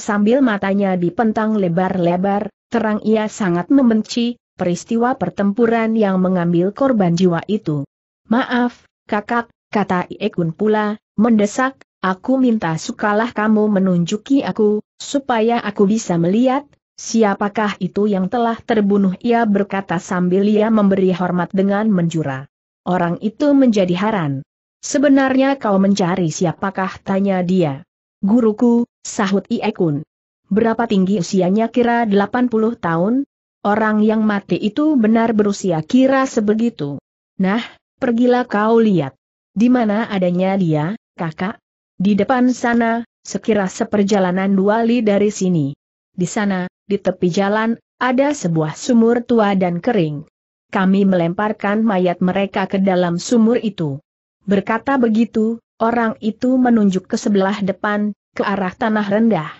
sambil matanya dipentang lebar-lebar, terang ia sangat membenci, peristiwa pertempuran yang mengambil korban jiwa itu. Maaf, kakak, kata Iekun pula, mendesak, aku minta sukalah kamu menunjuki aku, supaya aku bisa melihat, siapakah itu yang telah terbunuh ia berkata sambil ia memberi hormat dengan menjura. Orang itu menjadi haran. Sebenarnya kau mencari siapakah tanya dia. Guruku, sahut Iekun. Berapa tinggi usianya kira 80 tahun? Orang yang mati itu benar berusia kira sebegitu. Nah, pergilah kau lihat. Di mana adanya dia, kakak? Di depan sana, sekira seperjalanan dua li dari sini. Di sana, di tepi jalan, ada sebuah sumur tua dan kering. Kami melemparkan mayat mereka ke dalam sumur itu. Berkata begitu, orang itu menunjuk ke sebelah depan, ke arah tanah rendah.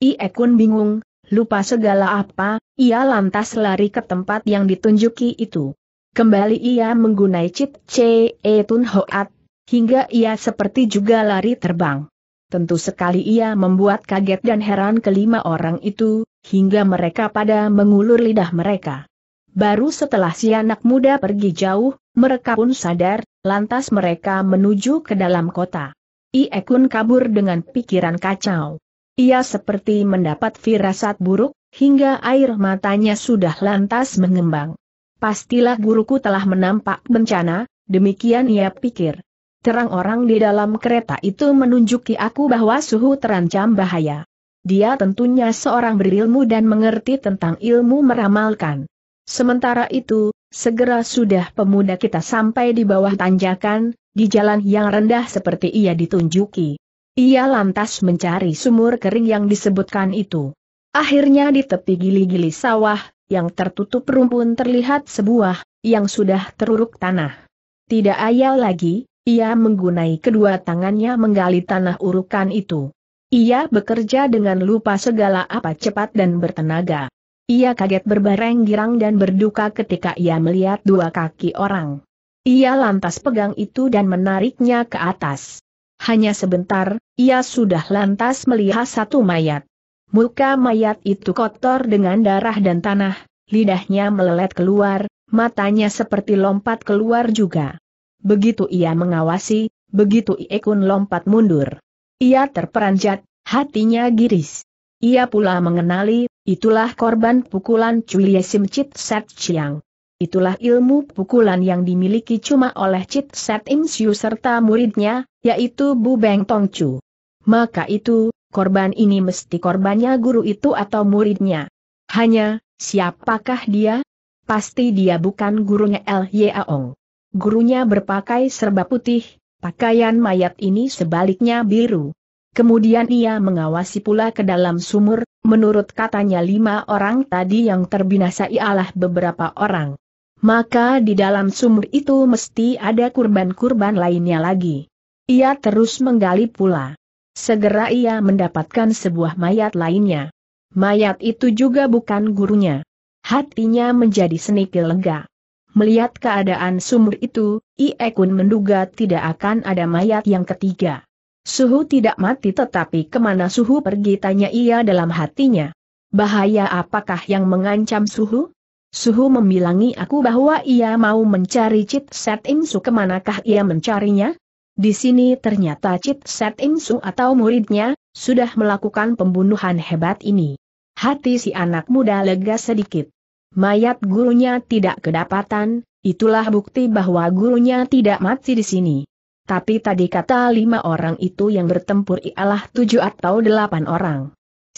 Iekun bingung, lupa segala apa, ia lantas lari ke tempat yang ditunjuki itu. Kembali ia menggunai cit C E Tun Hoat, hingga ia seperti juga lari terbang tentu sekali ia membuat kaget dan heran kelima orang itu, hingga mereka pada mengulur lidah mereka. Baru setelah si anak muda pergi jauh, mereka pun sadar, lantas mereka menuju ke dalam kota. Iekun kabur dengan pikiran kacau. Ia seperti mendapat firasat buruk, hingga air matanya sudah lantas mengembang. Pastilah guruku telah menampak bencana, demikian ia pikir terang orang di dalam kereta itu menunjuki aku bahwa suhu terancam bahaya. Dia tentunya seorang berilmu dan mengerti tentang ilmu meramalkan. Sementara itu, segera sudah pemuda kita sampai di bawah tanjakan, di jalan yang rendah seperti ia ditunjuki. Ia lantas mencari sumur kering yang disebutkan itu. Akhirnya di tepi gili-gili sawah, yang tertutup rumpun terlihat sebuah, yang sudah teruruk tanah. Tidak ayal lagi, ia menggunai kedua tangannya menggali tanah urukan itu. Ia bekerja dengan lupa segala apa cepat dan bertenaga. Ia kaget berbareng girang dan berduka ketika ia melihat dua kaki orang. Ia lantas pegang itu dan menariknya ke atas. Hanya sebentar, ia sudah lantas melihat satu mayat. Muka mayat itu kotor dengan darah dan tanah, lidahnya melelet keluar, matanya seperti lompat keluar juga. Begitu ia mengawasi, begitu Iekun lompat mundur. Ia terperanjat, hatinya giris. Ia pula mengenali, itulah korban pukulan Culie Sim Chit Set Chiang. Itulah ilmu pukulan yang dimiliki cuma oleh Chit Set Im Siu serta muridnya, yaitu Bu Beng Tong Chu. Maka itu, korban ini mesti korbannya guru itu atau muridnya. Hanya, siapakah dia? Pasti dia bukan gurunya Ye Aong. Gurunya berpakai serba putih, pakaian mayat ini sebaliknya biru. Kemudian ia mengawasi pula ke dalam sumur, menurut katanya lima orang tadi yang terbinasa ialah beberapa orang. Maka di dalam sumur itu mesti ada kurban-kurban lainnya lagi. Ia terus menggali pula. Segera ia mendapatkan sebuah mayat lainnya. Mayat itu juga bukan gurunya. Hatinya menjadi senikil lega. Melihat keadaan sumur itu, Ie Kun menduga tidak akan ada mayat yang ketiga. Suhu tidak mati tetapi kemana Suhu pergi tanya ia dalam hatinya. Bahaya apakah yang mengancam Suhu? Suhu membilangi aku bahwa ia mau mencari Cit Set Im Su kemanakah ia mencarinya? Di sini ternyata Cit Set Im atau muridnya, sudah melakukan pembunuhan hebat ini. Hati si anak muda lega sedikit. Mayat gurunya tidak kedapatan, itulah bukti bahwa gurunya tidak mati di sini. Tapi tadi kata lima orang itu yang bertempur ialah tujuh atau delapan orang.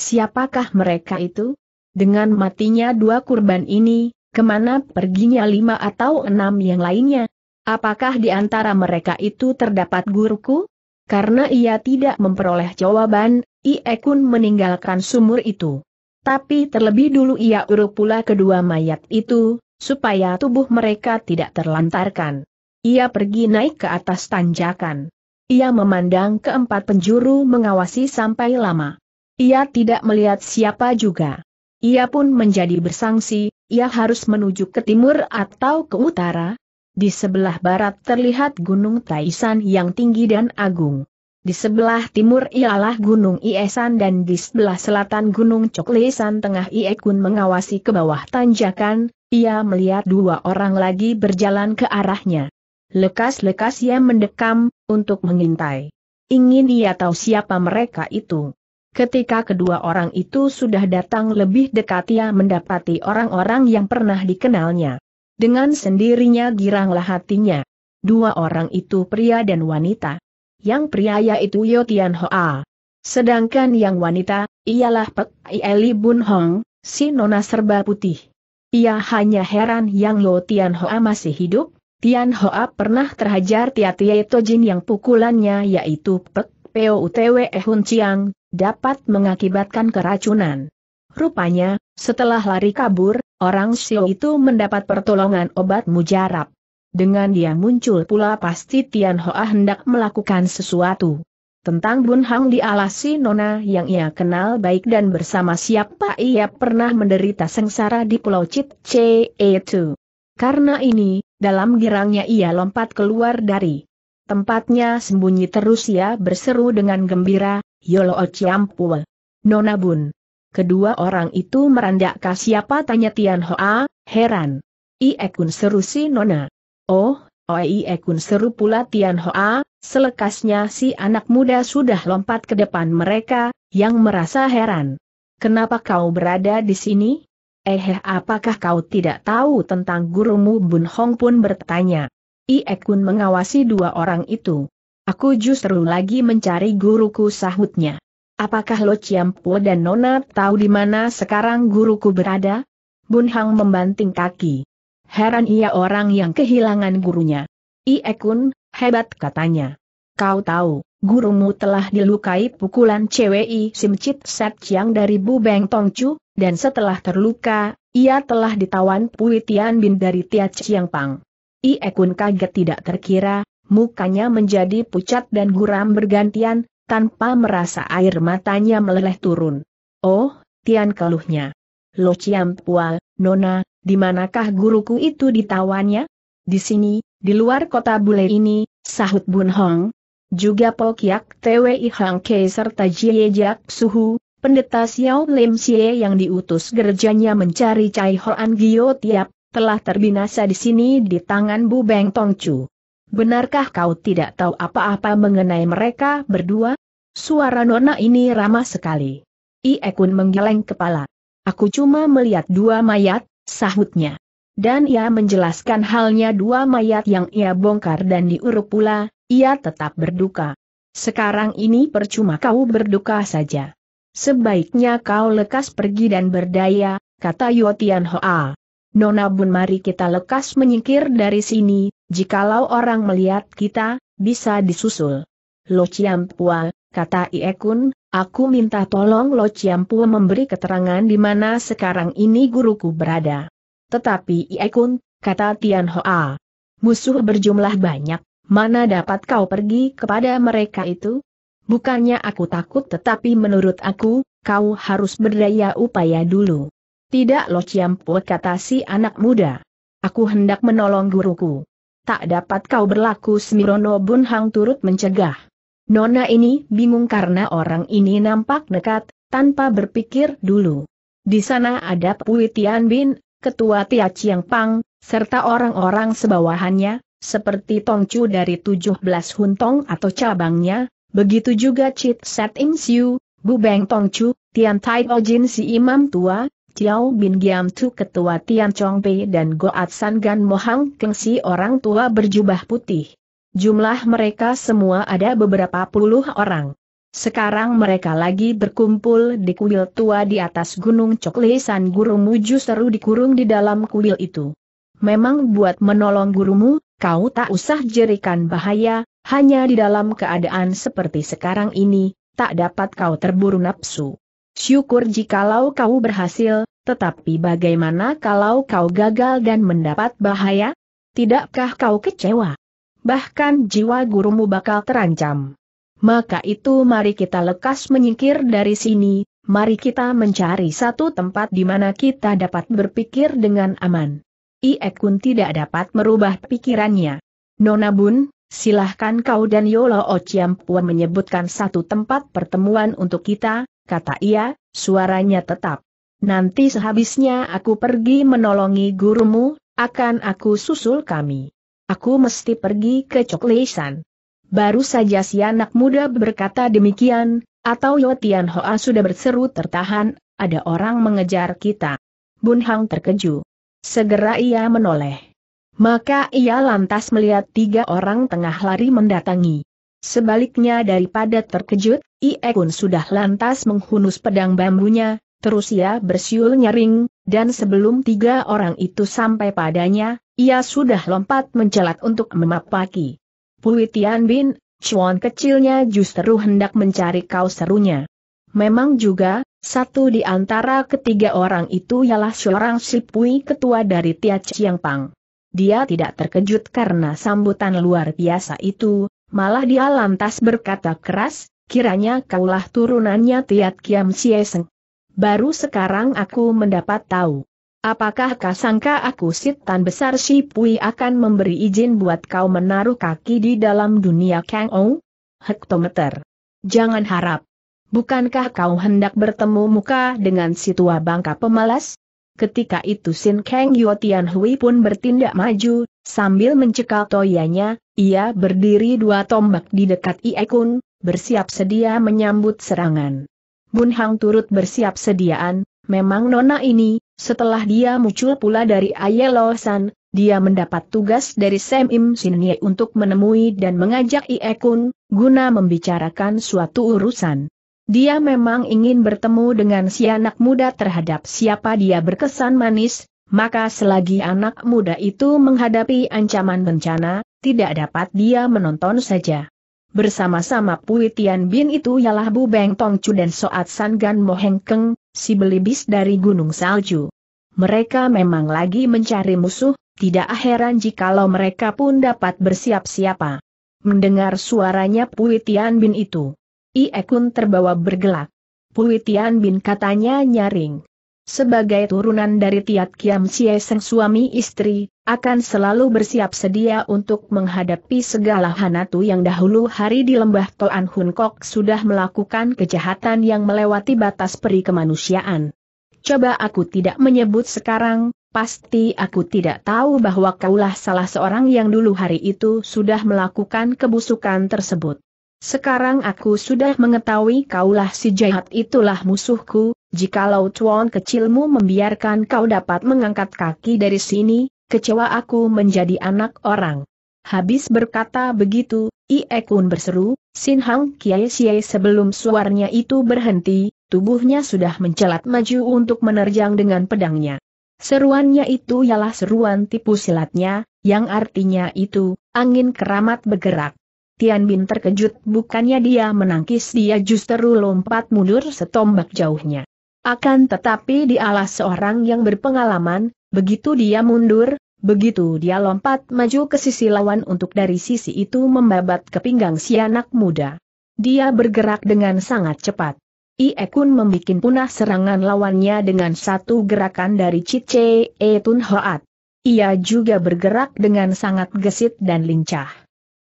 Siapakah mereka itu? Dengan matinya dua kurban ini, kemana perginya lima atau enam yang lainnya? Apakah di antara mereka itu terdapat guruku? Karena ia tidak memperoleh jawaban, Iekun meninggalkan sumur itu. Tapi terlebih dulu ia urup pula kedua mayat itu, supaya tubuh mereka tidak terlantarkan. Ia pergi naik ke atas tanjakan. Ia memandang keempat penjuru mengawasi sampai lama. Ia tidak melihat siapa juga. Ia pun menjadi bersangsi, ia harus menuju ke timur atau ke utara. Di sebelah barat terlihat Gunung Taisan yang tinggi dan agung. Di sebelah timur ialah Gunung Iesan dan di sebelah selatan Gunung Coklesan tengah Iekun mengawasi ke bawah tanjakan, ia melihat dua orang lagi berjalan ke arahnya. Lekas-lekas ia mendekam, untuk mengintai. Ingin ia tahu siapa mereka itu. Ketika kedua orang itu sudah datang lebih dekat ia mendapati orang-orang yang pernah dikenalnya. Dengan sendirinya giranglah hatinya. Dua orang itu pria dan wanita yang pria yaitu Yo Tian Hoa. Sedangkan yang wanita, ialah Pek Ieli Bun Hong, si nona serba putih. Ia hanya heran yang Yo Tian Hoa masih hidup, Tian Hoa pernah terhajar Tia Tia Tojin yang pukulannya yaitu Pek Peo Utewe Hun Chiang, dapat mengakibatkan keracunan. Rupanya, setelah lari kabur, orang Xiao itu mendapat pertolongan obat mujarab. Dengan dia muncul pula pasti Tian Hoa hendak melakukan sesuatu. Tentang Bun Hang di alasi Nona yang ia kenal baik dan bersama siapa ia pernah menderita sengsara di Pulau Chit Che itu. Karena ini, dalam girangnya ia lompat keluar dari tempatnya sembunyi terus ia berseru dengan gembira, Yolo Ociampul. Nona Bun. Kedua orang itu merandak siapa tanya Tian Hoa, heran. Iekun seru si Nona. Oh, oi ekun eh, seru pula Tian Hoa, selekasnya si anak muda sudah lompat ke depan mereka, yang merasa heran. Kenapa kau berada di sini? Eh, eh, apakah kau tidak tahu tentang gurumu Bun Hong pun bertanya. Ie Kun mengawasi dua orang itu. Aku justru lagi mencari guruku sahutnya. Apakah Lo Chiampo dan Nona tahu di mana sekarang guruku berada? Bun Hang membanting kaki. Heran ia orang yang kehilangan gurunya. Ie kun, hebat katanya. Kau tahu, gurumu telah dilukai pukulan CWI Simcit Set Chiang dari Bu Beng Tongcu, dan setelah terluka, ia telah ditawan Pui Tian Bin dari Tia Chiang Pang. Ie kun kaget tidak terkira, mukanya menjadi pucat dan guram bergantian, tanpa merasa air matanya meleleh turun. Oh, Tian keluhnya. Lo Chiang Pua, Nona, di manakah guruku itu ditawannya? Di sini, di luar kota bule ini, sahut Bun Hong. Juga Pokyak Twi Hang Ke serta Jie Jak Suhu, pendeta Xiao Lim Xie yang diutus gerejanya mencari Cai Hoan Gio Tiap, telah terbinasa di sini di tangan Bu Beng Tong Chu. Benarkah kau tidak tahu apa-apa mengenai mereka berdua? Suara nona ini ramah sekali. Ie Kun menggeleng kepala. Aku cuma melihat dua mayat, sahutnya. Dan ia menjelaskan halnya dua mayat yang ia bongkar dan diuruk pula, ia tetap berduka. Sekarang ini percuma kau berduka saja. Sebaiknya kau lekas pergi dan berdaya, kata Yotian Hoa. Nona Bun mari kita lekas menyingkir dari sini, jikalau orang melihat kita, bisa disusul. Lo Pua, kata Iekun, Aku minta tolong Lo Chiampu memberi keterangan di mana sekarang ini guruku berada. Tetapi Iekun, kata Tian Hoa. Musuh berjumlah banyak, mana dapat kau pergi kepada mereka itu? Bukannya aku takut tetapi menurut aku, kau harus berdaya upaya dulu. Tidak Lo Chiampu kata si anak muda. Aku hendak menolong guruku. Tak dapat kau berlaku Semirono Bun turut mencegah. Nona ini bingung karena orang ini nampak nekat, tanpa berpikir dulu. Di sana ada Pui Tian Bin, ketua Tia Chiang Pang, serta orang-orang sebawahannya, seperti Tong Chu dari 17 Huntong atau cabangnya, begitu juga Chit Set Im Siu, Bu Beng Tong Chu, Tian Tai Ojin si imam tua, Chiao Bin Giam Tu Ketua Tian Chong Pei dan Goat San Gan Mohang Keng si orang tua berjubah putih. Jumlah mereka semua ada beberapa puluh orang. Sekarang mereka lagi berkumpul di kuil tua di atas gunung Coklesan gurumu justru dikurung di dalam kuil itu. Memang buat menolong gurumu, kau tak usah jerikan bahaya, hanya di dalam keadaan seperti sekarang ini, tak dapat kau terburu nafsu. Syukur jikalau kau berhasil, tetapi bagaimana kalau kau gagal dan mendapat bahaya? Tidakkah kau kecewa? bahkan jiwa gurumu bakal terancam. Maka itu mari kita lekas menyingkir dari sini, mari kita mencari satu tempat di mana kita dapat berpikir dengan aman. Iekun tidak dapat merubah pikirannya. Nona Bun, silahkan kau dan Yolo Ociampuan menyebutkan satu tempat pertemuan untuk kita, kata ia, suaranya tetap. Nanti sehabisnya aku pergi menolongi gurumu, akan aku susul kami. Aku mesti pergi ke Cokleisan. Baru saja si anak muda berkata demikian, atau Yotian Hoa sudah berseru tertahan, ada orang mengejar kita. Bun Hang terkeju. Segera ia menoleh. Maka ia lantas melihat tiga orang tengah lari mendatangi. Sebaliknya daripada terkejut, Ie Kun sudah lantas menghunus pedang bambunya, terus ia bersiul nyaring, dan sebelum tiga orang itu sampai padanya, ia sudah lompat mencelat untuk memapaki. Pui Tian Bin, cuan kecilnya justru hendak mencari kau serunya. Memang juga, satu di antara ketiga orang itu ialah seorang si Pui ketua dari Tia Chiang Pang. Dia tidak terkejut karena sambutan luar biasa itu, malah dia lantas berkata keras, kiranya kaulah turunannya Tiat Kiam Sieseng. Baru sekarang aku mendapat tahu. Apakah sangka aku sitan besar si Pui akan memberi izin buat kau menaruh kaki di dalam dunia Kang Ou? Hektometer. Jangan harap. Bukankah kau hendak bertemu muka dengan si tua bangka pemalas? Ketika itu Sin Kang Yotian Tian Hui pun bertindak maju, sambil mencekal toyanya, ia berdiri dua tombak di dekat Ie Kun, bersiap sedia menyambut serangan. Bun Hang turut bersiap sediaan, Memang nona ini, setelah dia muncul pula dari ayelosan, dia mendapat tugas dari Sam Im Sin untuk menemui dan mengajak iekun, guna membicarakan suatu urusan. Dia memang ingin bertemu dengan si anak muda terhadap siapa dia berkesan manis, maka selagi anak muda itu menghadapi ancaman bencana, tidak dapat dia menonton saja. Bersama-sama Pui Tian Bin itu ialah Bu Beng Tong Chu dan Soat San Gan Mo Heng Keng, si belibis dari Gunung Salju. Mereka memang lagi mencari musuh, tidak heran jikalau mereka pun dapat bersiap-siapa. Mendengar suaranya Puitian Bin itu. Iekun terbawa bergelak. Puitian Bin katanya nyaring. Sebagai turunan dari Tiat Kiam Seng suami istri, akan selalu bersiap sedia untuk menghadapi segala hanatu yang dahulu hari di lembah Toan Hun Kok sudah melakukan kejahatan yang melewati batas peri kemanusiaan. Coba aku tidak menyebut sekarang, pasti aku tidak tahu bahwa kaulah salah seorang yang dulu hari itu sudah melakukan kebusukan tersebut. Sekarang aku sudah mengetahui kaulah si jahat itulah musuhku, jikalau tuan kecilmu membiarkan kau dapat mengangkat kaki dari sini, kecewa aku menjadi anak orang. Habis berkata begitu, Ie Kun berseru, Sin Hang Kiai Siai sebelum suaranya itu berhenti, tubuhnya sudah mencelat maju untuk menerjang dengan pedangnya. Seruannya itu ialah seruan tipu silatnya, yang artinya itu, angin keramat bergerak. Tian Bin terkejut bukannya dia menangkis dia justru lompat mundur setombak jauhnya. Akan tetapi di dialah seorang yang berpengalaman, begitu dia mundur, begitu dia lompat maju ke sisi lawan untuk dari sisi itu membabat ke pinggang si anak muda. Dia bergerak dengan sangat cepat. Kun membuat punah serangan lawannya dengan satu gerakan dari Cice e Tun Hoat. Ia juga bergerak dengan sangat gesit dan lincah.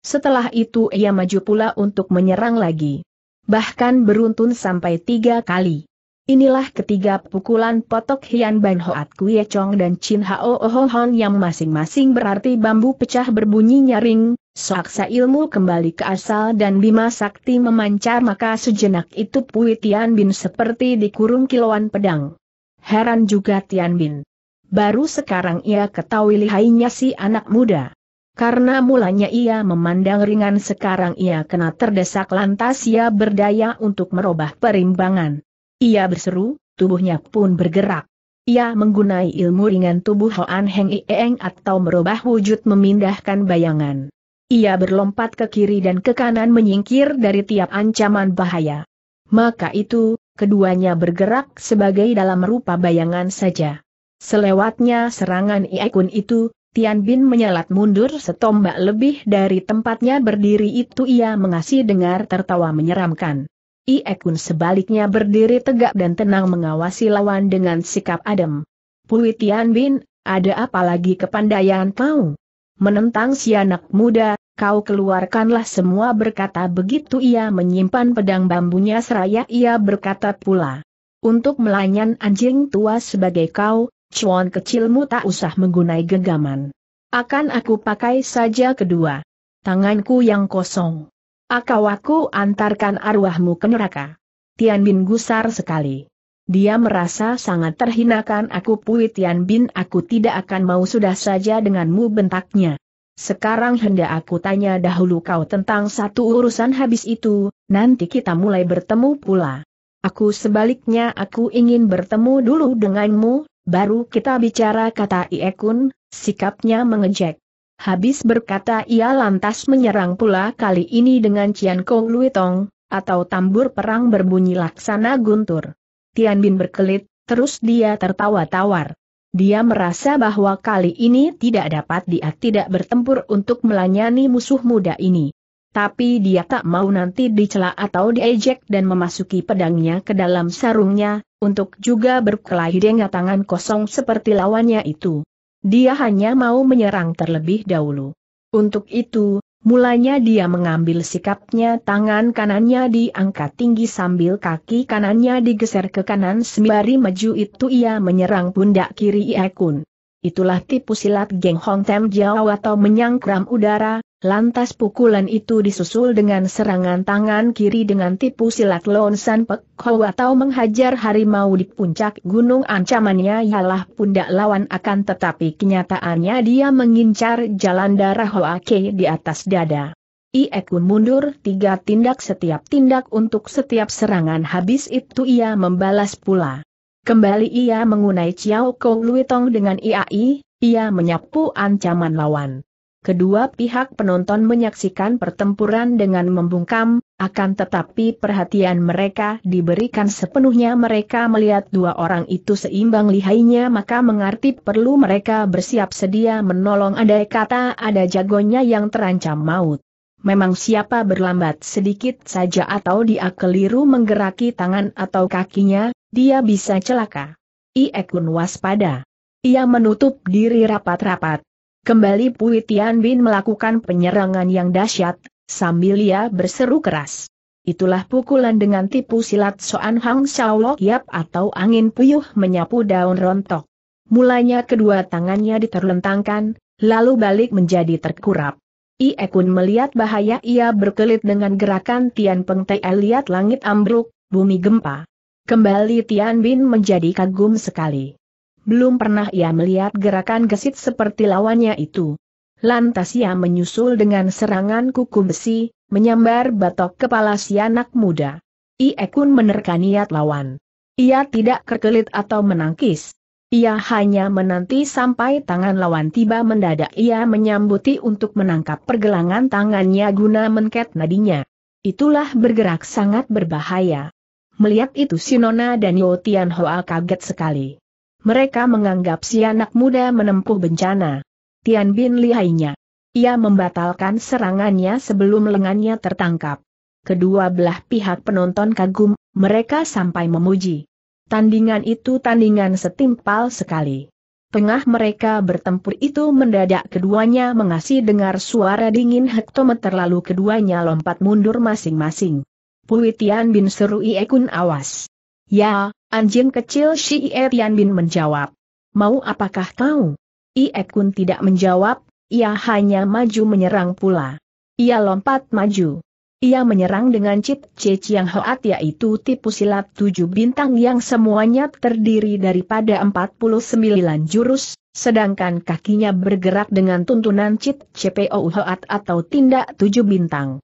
Setelah itu ia maju pula untuk menyerang lagi. Bahkan beruntun sampai tiga kali. Inilah ketiga pukulan potok Hian Ban Hoat Kue Chong dan Chin Hao Ho Hon yang masing-masing berarti bambu pecah berbunyi nyaring, soaksa ilmu kembali ke asal dan bima sakti memancar maka sejenak itu Pui Tian Bin seperti dikurung kiloan pedang. Heran juga Tian Bin. Baru sekarang ia ketahui lihainya si anak muda. Karena mulanya ia memandang ringan sekarang ia kena terdesak lantas ia berdaya untuk merubah perimbangan. Ia berseru, tubuhnya pun bergerak. Ia menggunai ilmu ringan tubuh Hoan Heng Ieng atau merubah wujud memindahkan bayangan. Ia berlompat ke kiri dan ke kanan menyingkir dari tiap ancaman bahaya. Maka itu, keduanya bergerak sebagai dalam rupa bayangan saja. Selewatnya serangan Iekun itu, Tian Bin menyalat mundur setombak lebih dari tempatnya berdiri itu ia mengasih dengar tertawa menyeramkan. Iekun sebaliknya berdiri tegak dan tenang mengawasi lawan dengan sikap adem. Pui Tian Bin, ada apa lagi kepandaian kau? Menentang si anak muda, kau keluarkanlah semua berkata begitu ia menyimpan pedang bambunya seraya ia berkata pula. Untuk melayan anjing tua sebagai kau, cuan kecilmu tak usah menggunai gegaman. Akan aku pakai saja kedua tanganku yang kosong. Akau aku antarkan arwahmu ke neraka. Tian Bin gusar sekali. Dia merasa sangat terhinakan aku Pui Tian Bin aku tidak akan mau sudah saja denganmu bentaknya. Sekarang hendak aku tanya dahulu kau tentang satu urusan habis itu, nanti kita mulai bertemu pula. Aku sebaliknya aku ingin bertemu dulu denganmu, baru kita bicara kata Iekun, sikapnya mengejek. Habis berkata ia lantas menyerang pula kali ini dengan Cian Kong Lui Tong, atau tambur perang berbunyi laksana guntur. Tian Bin berkelit, terus dia tertawa tawar. Dia merasa bahwa kali ini tidak dapat dia tidak bertempur untuk melayani musuh muda ini. Tapi dia tak mau nanti dicela atau diejek dan memasuki pedangnya ke dalam sarungnya, untuk juga berkelahi dengan tangan kosong seperti lawannya itu. Dia hanya mau menyerang terlebih dahulu. Untuk itu, mulanya dia mengambil sikapnya tangan kanannya diangkat tinggi sambil kaki kanannya digeser ke kanan sembari maju itu ia menyerang pundak kiri Iekun. Itulah tipu silat geng Hong Tem Jiao atau menyangkram udara, Lantas pukulan itu disusul dengan serangan tangan kiri dengan tipu silat Lon San Pek Ho atau menghajar harimau di puncak gunung ancamannya ialah pundak lawan akan tetapi kenyataannya dia mengincar jalan darah Hoa Ke di atas dada. Iekun mundur tiga tindak setiap tindak untuk setiap serangan habis itu ia membalas pula. Kembali ia mengunai Chiao Kou Luitong dengan IAI, ia menyapu ancaman lawan. Kedua pihak penonton menyaksikan pertempuran dengan membungkam, akan tetapi perhatian mereka diberikan sepenuhnya mereka melihat dua orang itu seimbang lihainya maka mengerti perlu mereka bersiap sedia menolong Ada kata ada jagonya yang terancam maut. Memang siapa berlambat sedikit saja atau dia keliru menggeraki tangan atau kakinya, dia bisa celaka. Iekun waspada. Ia menutup diri rapat-rapat, Kembali Pui Tian Bin melakukan penyerangan yang dahsyat, sambil ia berseru keras. Itulah pukulan dengan tipu silat Soan Hang Shaolok Yap atau angin puyuh menyapu daun rontok. Mulanya kedua tangannya diterlentangkan, lalu balik menjadi terkurap. Ie Kun melihat bahaya ia berkelit dengan gerakan Tian Peng Tai lihat langit ambruk, bumi gempa. Kembali Tian Bin menjadi kagum sekali. Belum pernah ia melihat gerakan gesit seperti lawannya itu. Lantas ia menyusul dengan serangan kuku besi, menyambar batok kepala si anak muda. Iekun pun menerka niat lawan. Ia tidak kerkelit atau menangkis. Ia hanya menanti sampai tangan lawan tiba mendadak ia menyambuti untuk menangkap pergelangan tangannya guna menket nadinya. Itulah bergerak sangat berbahaya. Melihat itu Sinona dan Yotian Hoa kaget sekali mereka menganggap si anak muda menempuh bencana. Tian Bin lihainya. Ia membatalkan serangannya sebelum lengannya tertangkap. Kedua belah pihak penonton kagum, mereka sampai memuji. Tandingan itu tandingan setimpal sekali. Tengah mereka bertempur itu mendadak keduanya mengasih dengar suara dingin hektometer lalu keduanya lompat mundur masing-masing. Pui Tian Bin seru Iekun awas. Ya, Anjing kecil Shi Ie Bin menjawab. Mau apakah kau? Ie Kun tidak menjawab, ia hanya maju menyerang pula. Ia lompat maju. Ia menyerang dengan Cip Che yang Hoat yaitu tipu silat tujuh bintang yang semuanya terdiri daripada empat puluh sembilan jurus, sedangkan kakinya bergerak dengan tuntunan Cip Che Hoat atau tindak tujuh bintang.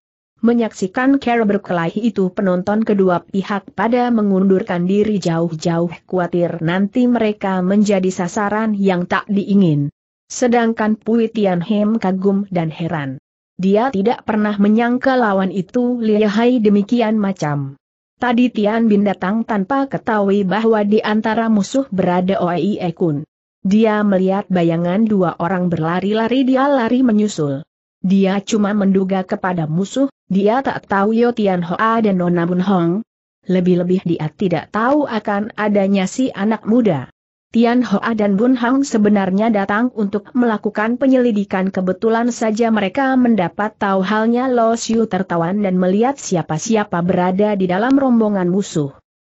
Menyaksikan Carol berkelahi itu penonton kedua pihak pada mengundurkan diri jauh-jauh khawatir nanti mereka menjadi sasaran yang tak diingin. Sedangkan Pui Tian Hem kagum dan heran. Dia tidak pernah menyangka lawan itu lihai demikian macam. Tadi Tian Bin datang tanpa ketahui bahwa di antara musuh berada Oi Kun. Dia melihat bayangan dua orang berlari-lari dia lari menyusul. Dia cuma menduga kepada musuh, dia tak tahu Yo Tian Hoa dan Nona Bun Hong. Lebih-lebih dia tidak tahu akan adanya si anak muda. Tian Hoa dan Bun Hong sebenarnya datang untuk melakukan penyelidikan kebetulan saja mereka mendapat tahu halnya Lo Xiu tertawan dan melihat siapa-siapa berada di dalam rombongan musuh.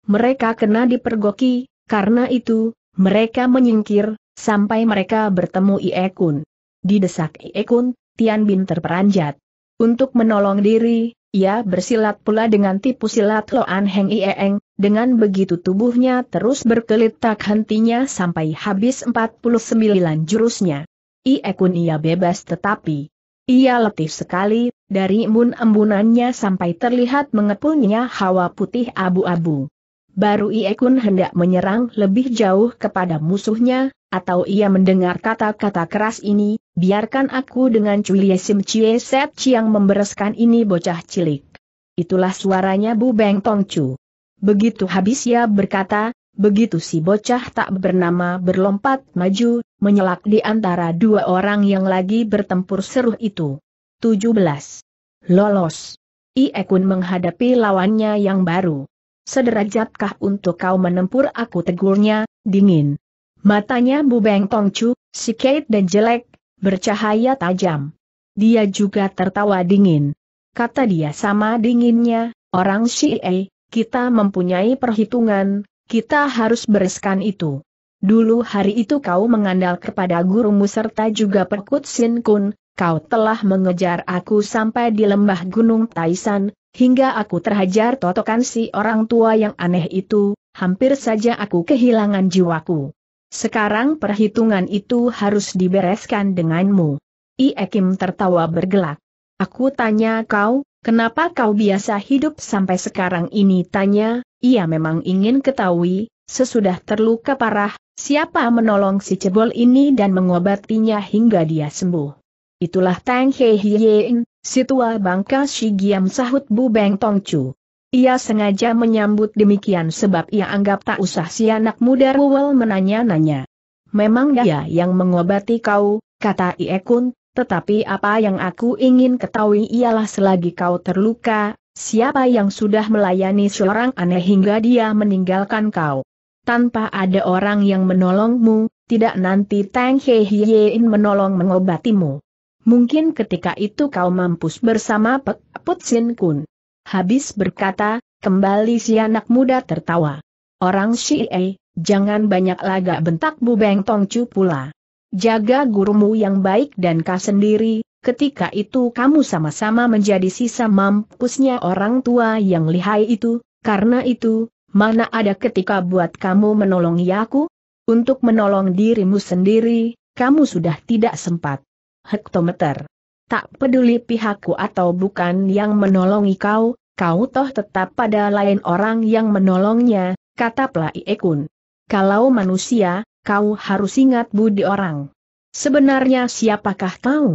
Mereka kena dipergoki, karena itu, mereka menyingkir, sampai mereka bertemu Ie Kun. Didesak Ie Kun, Tian Bin terperanjat. Untuk menolong diri, ia bersilat pula dengan tipu silat Loan Heng Ieng, dengan begitu tubuhnya terus berkelit tak hentinya sampai habis 49 jurusnya. Iekun ia bebas tetapi ia letih sekali, dari embun-embunannya sampai terlihat mengepulnya hawa putih abu-abu baru Ie Kun hendak menyerang lebih jauh kepada musuhnya, atau ia mendengar kata-kata keras ini, biarkan aku dengan Culie Sim Cie Set Chiang membereskan ini bocah cilik. Itulah suaranya Bu Beng Tong Chu. Begitu habis ia berkata, Begitu si bocah tak bernama berlompat maju, menyelak di antara dua orang yang lagi bertempur seru itu. 17. Lolos. Ie Kun menghadapi lawannya yang baru. Sederajatkah untuk kau menempur aku tegurnya, dingin. Matanya Bu bubeng tongcu, sikeit dan jelek, bercahaya tajam. Dia juga tertawa dingin. Kata dia sama dinginnya, orang E, kita mempunyai perhitungan, kita harus bereskan itu. Dulu hari itu kau mengandal kepada gurumu serta juga perkut Sin Kun, kau telah mengejar aku sampai di lembah Gunung Taisan, Hingga aku terhajar totokan si orang tua yang aneh itu, hampir saja aku kehilangan jiwaku. Sekarang perhitungan itu harus dibereskan denganmu. Iekim tertawa bergelak. Aku tanya kau, kenapa kau biasa hidup sampai sekarang ini tanya, ia memang ingin ketahui, sesudah terluka parah, siapa menolong si cebol ini dan mengobatinya hingga dia sembuh. Itulah Tang Hei Hien, Si tua bangka giam sahut Bu Beng Tongcu. Ia sengaja menyambut demikian sebab ia anggap tak usah si anak muda Ruwel menanya-nanya. Memang dia yang mengobati kau, kata Iekun, tetapi apa yang aku ingin ketahui ialah selagi kau terluka, siapa yang sudah melayani seorang aneh hingga dia meninggalkan kau. Tanpa ada orang yang menolongmu, tidak nanti Tang Hei Yein menolong mengobatimu. Mungkin ketika itu kau mampus bersama Pek Put Sin Kun. Habis berkata, kembali si anak muda tertawa. Orang e, jangan banyak laga bentak Bu Beng Tong Chu pula. Jaga gurumu yang baik dan kau sendiri, ketika itu kamu sama-sama menjadi sisa mampusnya orang tua yang lihai itu, karena itu, mana ada ketika buat kamu menolong Yaku? Untuk menolong dirimu sendiri, kamu sudah tidak sempat hektometer. Tak peduli pihakku atau bukan yang menolongi kau, kau toh tetap pada lain orang yang menolongnya, kata Plai Ekun. Kalau manusia, kau harus ingat budi orang. Sebenarnya siapakah kau?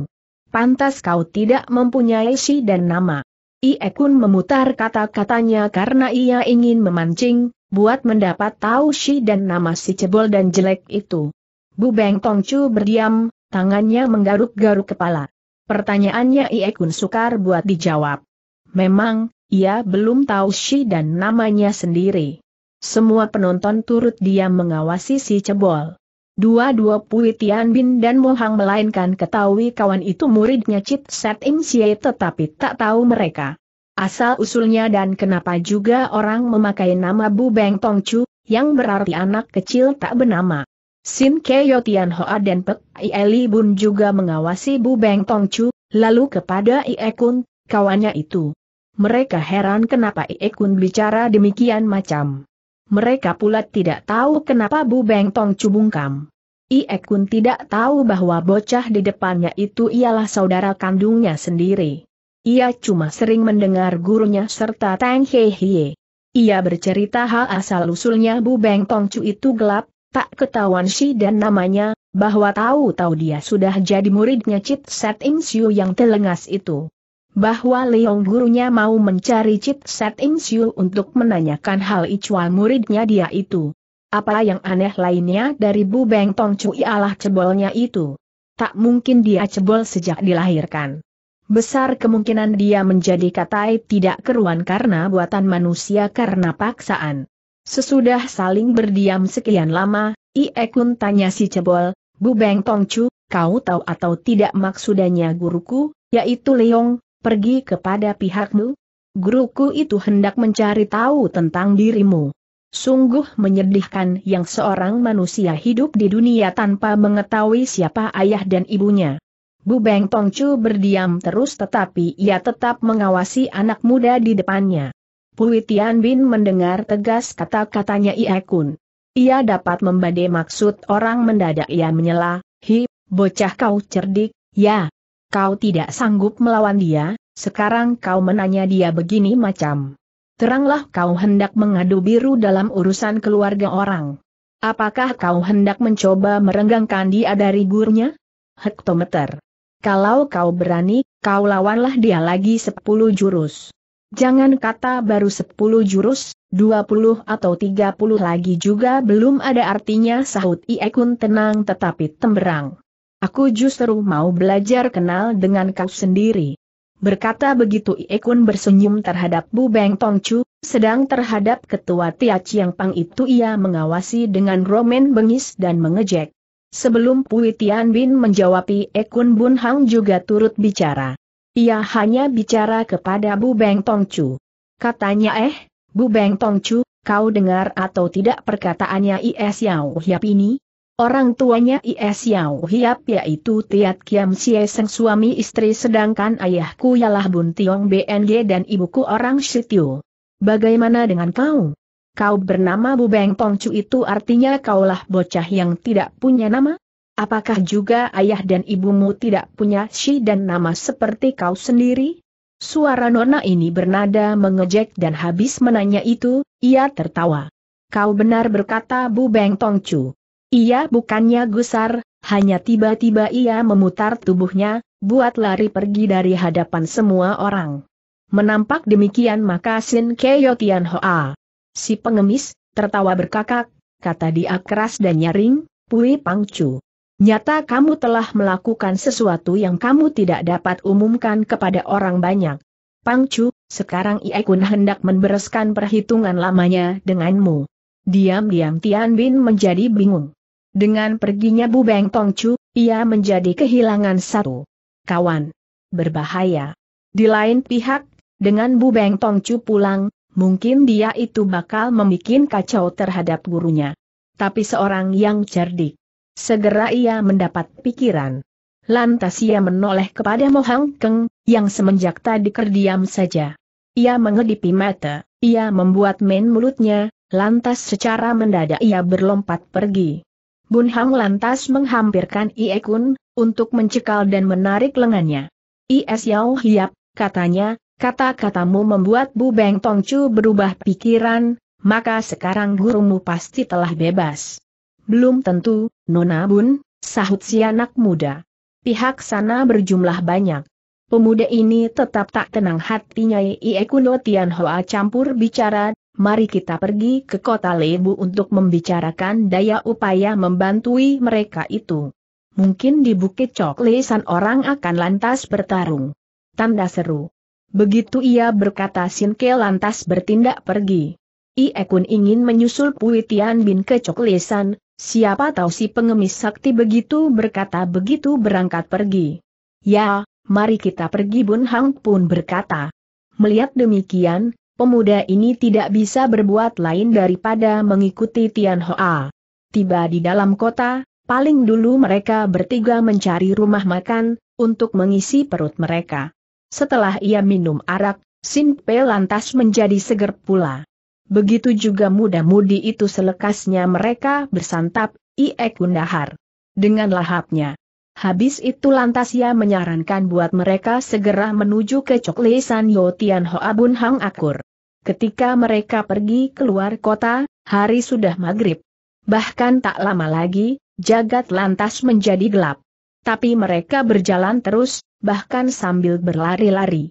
Pantas kau tidak mempunyai si dan nama. Iekun memutar kata-katanya karena ia ingin memancing, buat mendapat tahu si dan nama si cebol dan jelek itu. Bu Beng Tongcu berdiam, Tangannya menggaruk-garuk kepala. Pertanyaannya Ie Kun sukar buat dijawab. Memang, ia belum tahu Shi dan namanya sendiri. Semua penonton turut diam mengawasi si cebol. Dua-dua Pui Tian Bin dan Mohang melainkan ketahui kawan itu muridnya Chit Set Im Sye tetapi tak tahu mereka. Asal-usulnya dan kenapa juga orang memakai nama Bu Beng Tong Chu, yang berarti anak kecil tak bernama. Sin Keo Tian Hoa dan Pek Ieli Bun juga mengawasi Bu Beng Tong Chu, lalu kepada Ie Kun, kawannya itu. Mereka heran kenapa Ie Kun bicara demikian macam. Mereka pula tidak tahu kenapa Bu Beng Tong Chu bungkam. Ie Kun tidak tahu bahwa bocah di depannya itu ialah saudara kandungnya sendiri. Ia cuma sering mendengar gurunya serta Tang Hei Hie. Ia bercerita hal asal-usulnya Bu Beng Tong Chu itu gelap, Tak ketahuan si dan namanya, bahwa tahu-tahu dia sudah jadi muridnya Cit Set Im Siu yang telengas itu. Bahwa Leong gurunya mau mencari Cit Set Im Siu untuk menanyakan hal icual muridnya dia itu. Apa yang aneh lainnya dari Bu Beng Tong Cui alah cebolnya itu. Tak mungkin dia cebol sejak dilahirkan. Besar kemungkinan dia menjadi katai tidak keruan karena buatan manusia karena paksaan. Sesudah saling berdiam sekian lama, Iekun tanya si Cebol, Bu Beng Tongcu, kau tahu atau tidak maksudnya guruku, yaitu Leong, pergi kepada pihakmu? Guruku itu hendak mencari tahu tentang dirimu. Sungguh menyedihkan yang seorang manusia hidup di dunia tanpa mengetahui siapa ayah dan ibunya. Bu Beng Tongcu berdiam terus tetapi ia tetap mengawasi anak muda di depannya. Pui Tian Bin mendengar tegas kata-katanya Ie Kun. Ia dapat membadai maksud orang mendadak ia menyela, Hi, bocah kau cerdik, ya. Kau tidak sanggup melawan dia, sekarang kau menanya dia begini macam. Teranglah kau hendak mengadu biru dalam urusan keluarga orang. Apakah kau hendak mencoba merenggangkan dia dari gurnya? Hektometer. Kalau kau berani, kau lawanlah dia lagi sepuluh jurus. Jangan kata baru 10 jurus, 20 atau 30 lagi juga belum ada artinya sahut Iekun tenang tetapi temberang. Aku justru mau belajar kenal dengan kau sendiri. Berkata begitu Iekun bersenyum terhadap Bu Beng chu, sedang terhadap ketua Tia Chiang Pang itu ia mengawasi dengan roman bengis dan mengejek. Sebelum Pui Tian Bin menjawab Iekun Bun Hang juga turut bicara. Ia hanya bicara kepada Bu Beng Tong Chu. Katanya eh, Bu Beng Tong Chu, kau dengar atau tidak perkataannya Is Yau Hiap ini? Orang tuanya Is Yau Hiap yaitu Tiat Kiam Sie Seng suami istri sedangkan ayahku ialah Bun Tiong BNG dan ibuku orang Shityo. Bagaimana dengan kau? Kau bernama Bu Beng Tong Chu itu artinya kaulah bocah yang tidak punya nama? Apakah juga ayah dan ibumu tidak punya si dan nama seperti kau sendiri? Suara nona ini bernada mengejek dan habis menanya itu, ia tertawa. Kau benar berkata Bu Beng Tongcu. Ia bukannya gusar, hanya tiba-tiba ia memutar tubuhnya, buat lari pergi dari hadapan semua orang. Menampak demikian maka Sin Keyo Tian Hoa. Si pengemis, tertawa berkakak, kata dia keras dan nyaring, Pui Pangcu. Nyata kamu telah melakukan sesuatu yang kamu tidak dapat umumkan kepada orang banyak. Pangcu, sekarang Ie Kun hendak membereskan perhitungan lamanya denganmu. Diam-diam Tian Bin menjadi bingung. Dengan perginya Bu Beng Tong Chu, ia menjadi kehilangan satu kawan. Berbahaya. Di lain pihak, dengan Bu Beng Tong Chu pulang, mungkin dia itu bakal membuat kacau terhadap gurunya. Tapi seorang yang cerdik Segera ia mendapat pikiran. Lantas ia menoleh kepada Mohang Keng, yang semenjak tadi kerdiam saja. Ia mengedipi mata, ia membuat main mulutnya, lantas secara mendadak ia berlompat pergi. Bun Hang lantas menghampirkan Ie Kun, untuk mencekal dan menarik lengannya. Ie Yao Hiap, katanya, kata-katamu membuat Bu Beng Chu berubah pikiran, maka sekarang gurumu pasti telah bebas. Belum tentu, Nona Bun, sahut si anak muda. Pihak sana berjumlah banyak. Pemuda ini tetap tak tenang hatinya Ie Kuno Tian Hoa campur bicara, mari kita pergi ke kota Lebu untuk membicarakan daya upaya membantui mereka itu. Mungkin di Bukit Coklesan orang akan lantas bertarung. Tanda seru. Begitu ia berkata Sinke lantas bertindak pergi. Ie Kun ingin menyusul Pui Tian Bin ke Coklesan, Siapa tahu si pengemis sakti begitu berkata begitu berangkat pergi. Ya, mari kita pergi Bun Hang pun berkata. Melihat demikian, pemuda ini tidak bisa berbuat lain daripada mengikuti Tian Hoa. Tiba di dalam kota, paling dulu mereka bertiga mencari rumah makan, untuk mengisi perut mereka. Setelah ia minum arak, Sin Pe lantas menjadi seger pula. Begitu juga muda-mudi itu selekasnya mereka bersantap, iek undahar. Dengan lahapnya. Habis itu lantas ia menyarankan buat mereka segera menuju ke coklesan Yotian Hoabun Hang Akur. Ketika mereka pergi keluar kota, hari sudah maghrib. Bahkan tak lama lagi, jagat lantas menjadi gelap. Tapi mereka berjalan terus, bahkan sambil berlari-lari.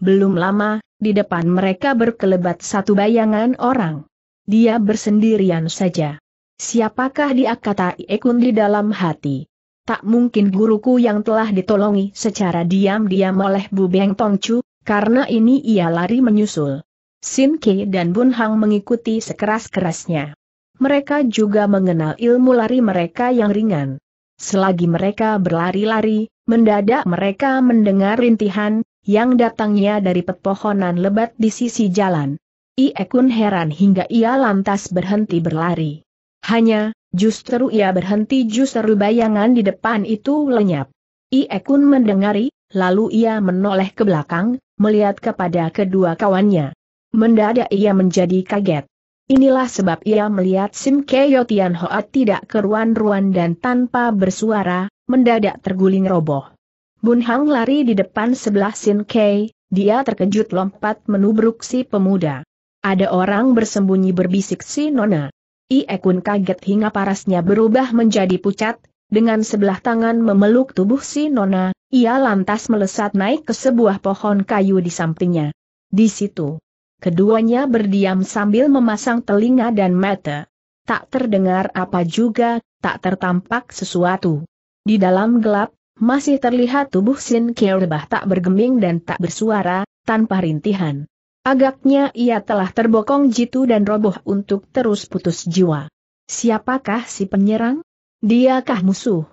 Belum lama, di depan mereka berkelebat satu bayangan orang. Dia bersendirian saja. Siapakah dia kata Iekun di dalam hati? Tak mungkin guruku yang telah ditolongi secara diam-diam oleh Bu Beng Tongcu, karena ini ia lari menyusul. Sin Ke dan Bun Hang mengikuti sekeras-kerasnya. Mereka juga mengenal ilmu lari mereka yang ringan. Selagi mereka berlari-lari, mendadak mereka mendengar rintihan, yang datangnya dari pepohonan lebat di sisi jalan. Iekun heran hingga ia lantas berhenti berlari. Hanya, justru ia berhenti justru bayangan di depan itu lenyap. Iekun Kun mendengari, lalu ia menoleh ke belakang, melihat kepada kedua kawannya. Mendadak ia menjadi kaget. Inilah sebab ia melihat Sim Keo Tian Hoa tidak keruan-ruan dan tanpa bersuara, mendadak terguling roboh. Bun Hang lari di depan sebelah Sin Kei, dia terkejut lompat menubruk si pemuda. Ada orang bersembunyi berbisik si Nona. Ie Kun kaget hingga parasnya berubah menjadi pucat, dengan sebelah tangan memeluk tubuh si Nona, ia lantas melesat naik ke sebuah pohon kayu di sampingnya. Di situ, keduanya berdiam sambil memasang telinga dan mata. Tak terdengar apa juga, tak tertampak sesuatu. Di dalam gelap, masih terlihat tubuh Sin lebah tak bergeming dan tak bersuara, tanpa rintihan. Agaknya ia telah terbokong jitu dan roboh untuk terus putus jiwa. Siapakah si penyerang? Diakah musuh?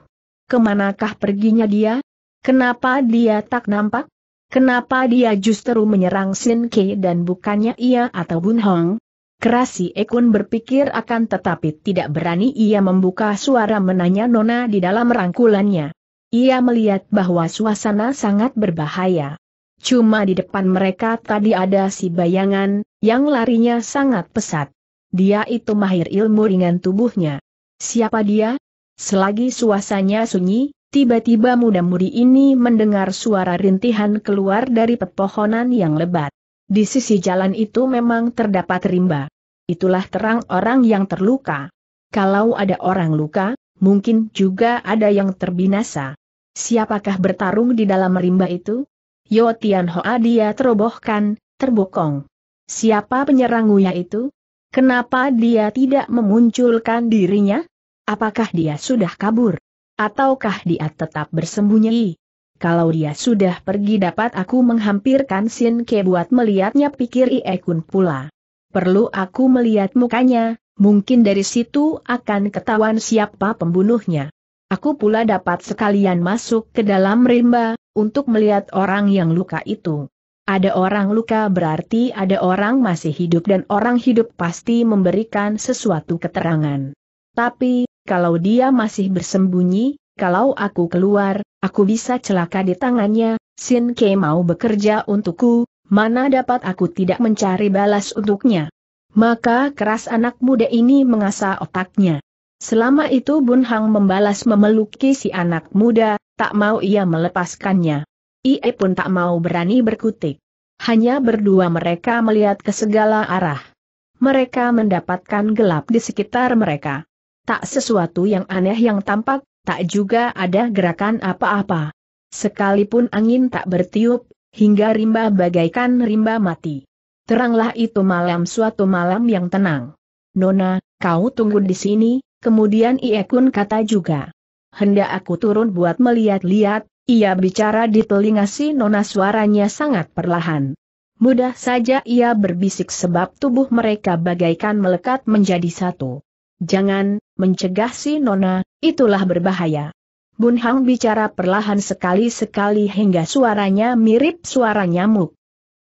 Kemanakah perginya dia? Kenapa dia tak nampak? Kenapa dia justru menyerang Sin Ke dan bukannya ia atau Bun Hong? Kerasi Ekun berpikir akan tetapi tidak berani ia membuka suara menanya Nona di dalam rangkulannya. Ia melihat bahwa suasana sangat berbahaya. Cuma di depan mereka tadi ada si bayangan, yang larinya sangat pesat. Dia itu mahir ilmu ringan tubuhnya. Siapa dia? Selagi suasanya sunyi, tiba-tiba muda muri ini mendengar suara rintihan keluar dari pepohonan yang lebat. Di sisi jalan itu memang terdapat rimba. Itulah terang orang yang terluka. Kalau ada orang luka, mungkin juga ada yang terbinasa. Siapakah bertarung di dalam rimba itu? Yo Tian Hoa dia terobohkan, terbokong. Siapa penyerang Uya itu? Kenapa dia tidak memunculkan dirinya? Apakah dia sudah kabur? Ataukah dia tetap bersembunyi? Kalau dia sudah pergi dapat aku menghampirkan Sin Ke buat melihatnya pikir Ie pula. Perlu aku melihat mukanya, mungkin dari situ akan ketahuan siapa pembunuhnya. Aku pula dapat sekalian masuk ke dalam rimba, untuk melihat orang yang luka itu. Ada orang luka berarti ada orang masih hidup dan orang hidup pasti memberikan sesuatu keterangan. Tapi, kalau dia masih bersembunyi, kalau aku keluar, aku bisa celaka di tangannya, Sin Ke mau bekerja untukku, mana dapat aku tidak mencari balas untuknya. Maka keras anak muda ini mengasah otaknya. Selama itu Bun Hang membalas memeluki si anak muda, tak mau ia melepaskannya. Ie pun tak mau berani berkutik. Hanya berdua mereka melihat ke segala arah. Mereka mendapatkan gelap di sekitar mereka. Tak sesuatu yang aneh yang tampak, tak juga ada gerakan apa-apa. Sekalipun angin tak bertiup, hingga rimba bagaikan rimba mati. Teranglah itu malam suatu malam yang tenang. Nona, kau tunggu di sini, Kemudian Iekun kata juga. Hendak aku turun buat melihat-lihat, ia bicara di telinga si nona suaranya sangat perlahan. Mudah saja ia berbisik sebab tubuh mereka bagaikan melekat menjadi satu. Jangan, mencegah si nona, itulah berbahaya. Bun Hang bicara perlahan sekali-sekali hingga suaranya mirip suara nyamuk.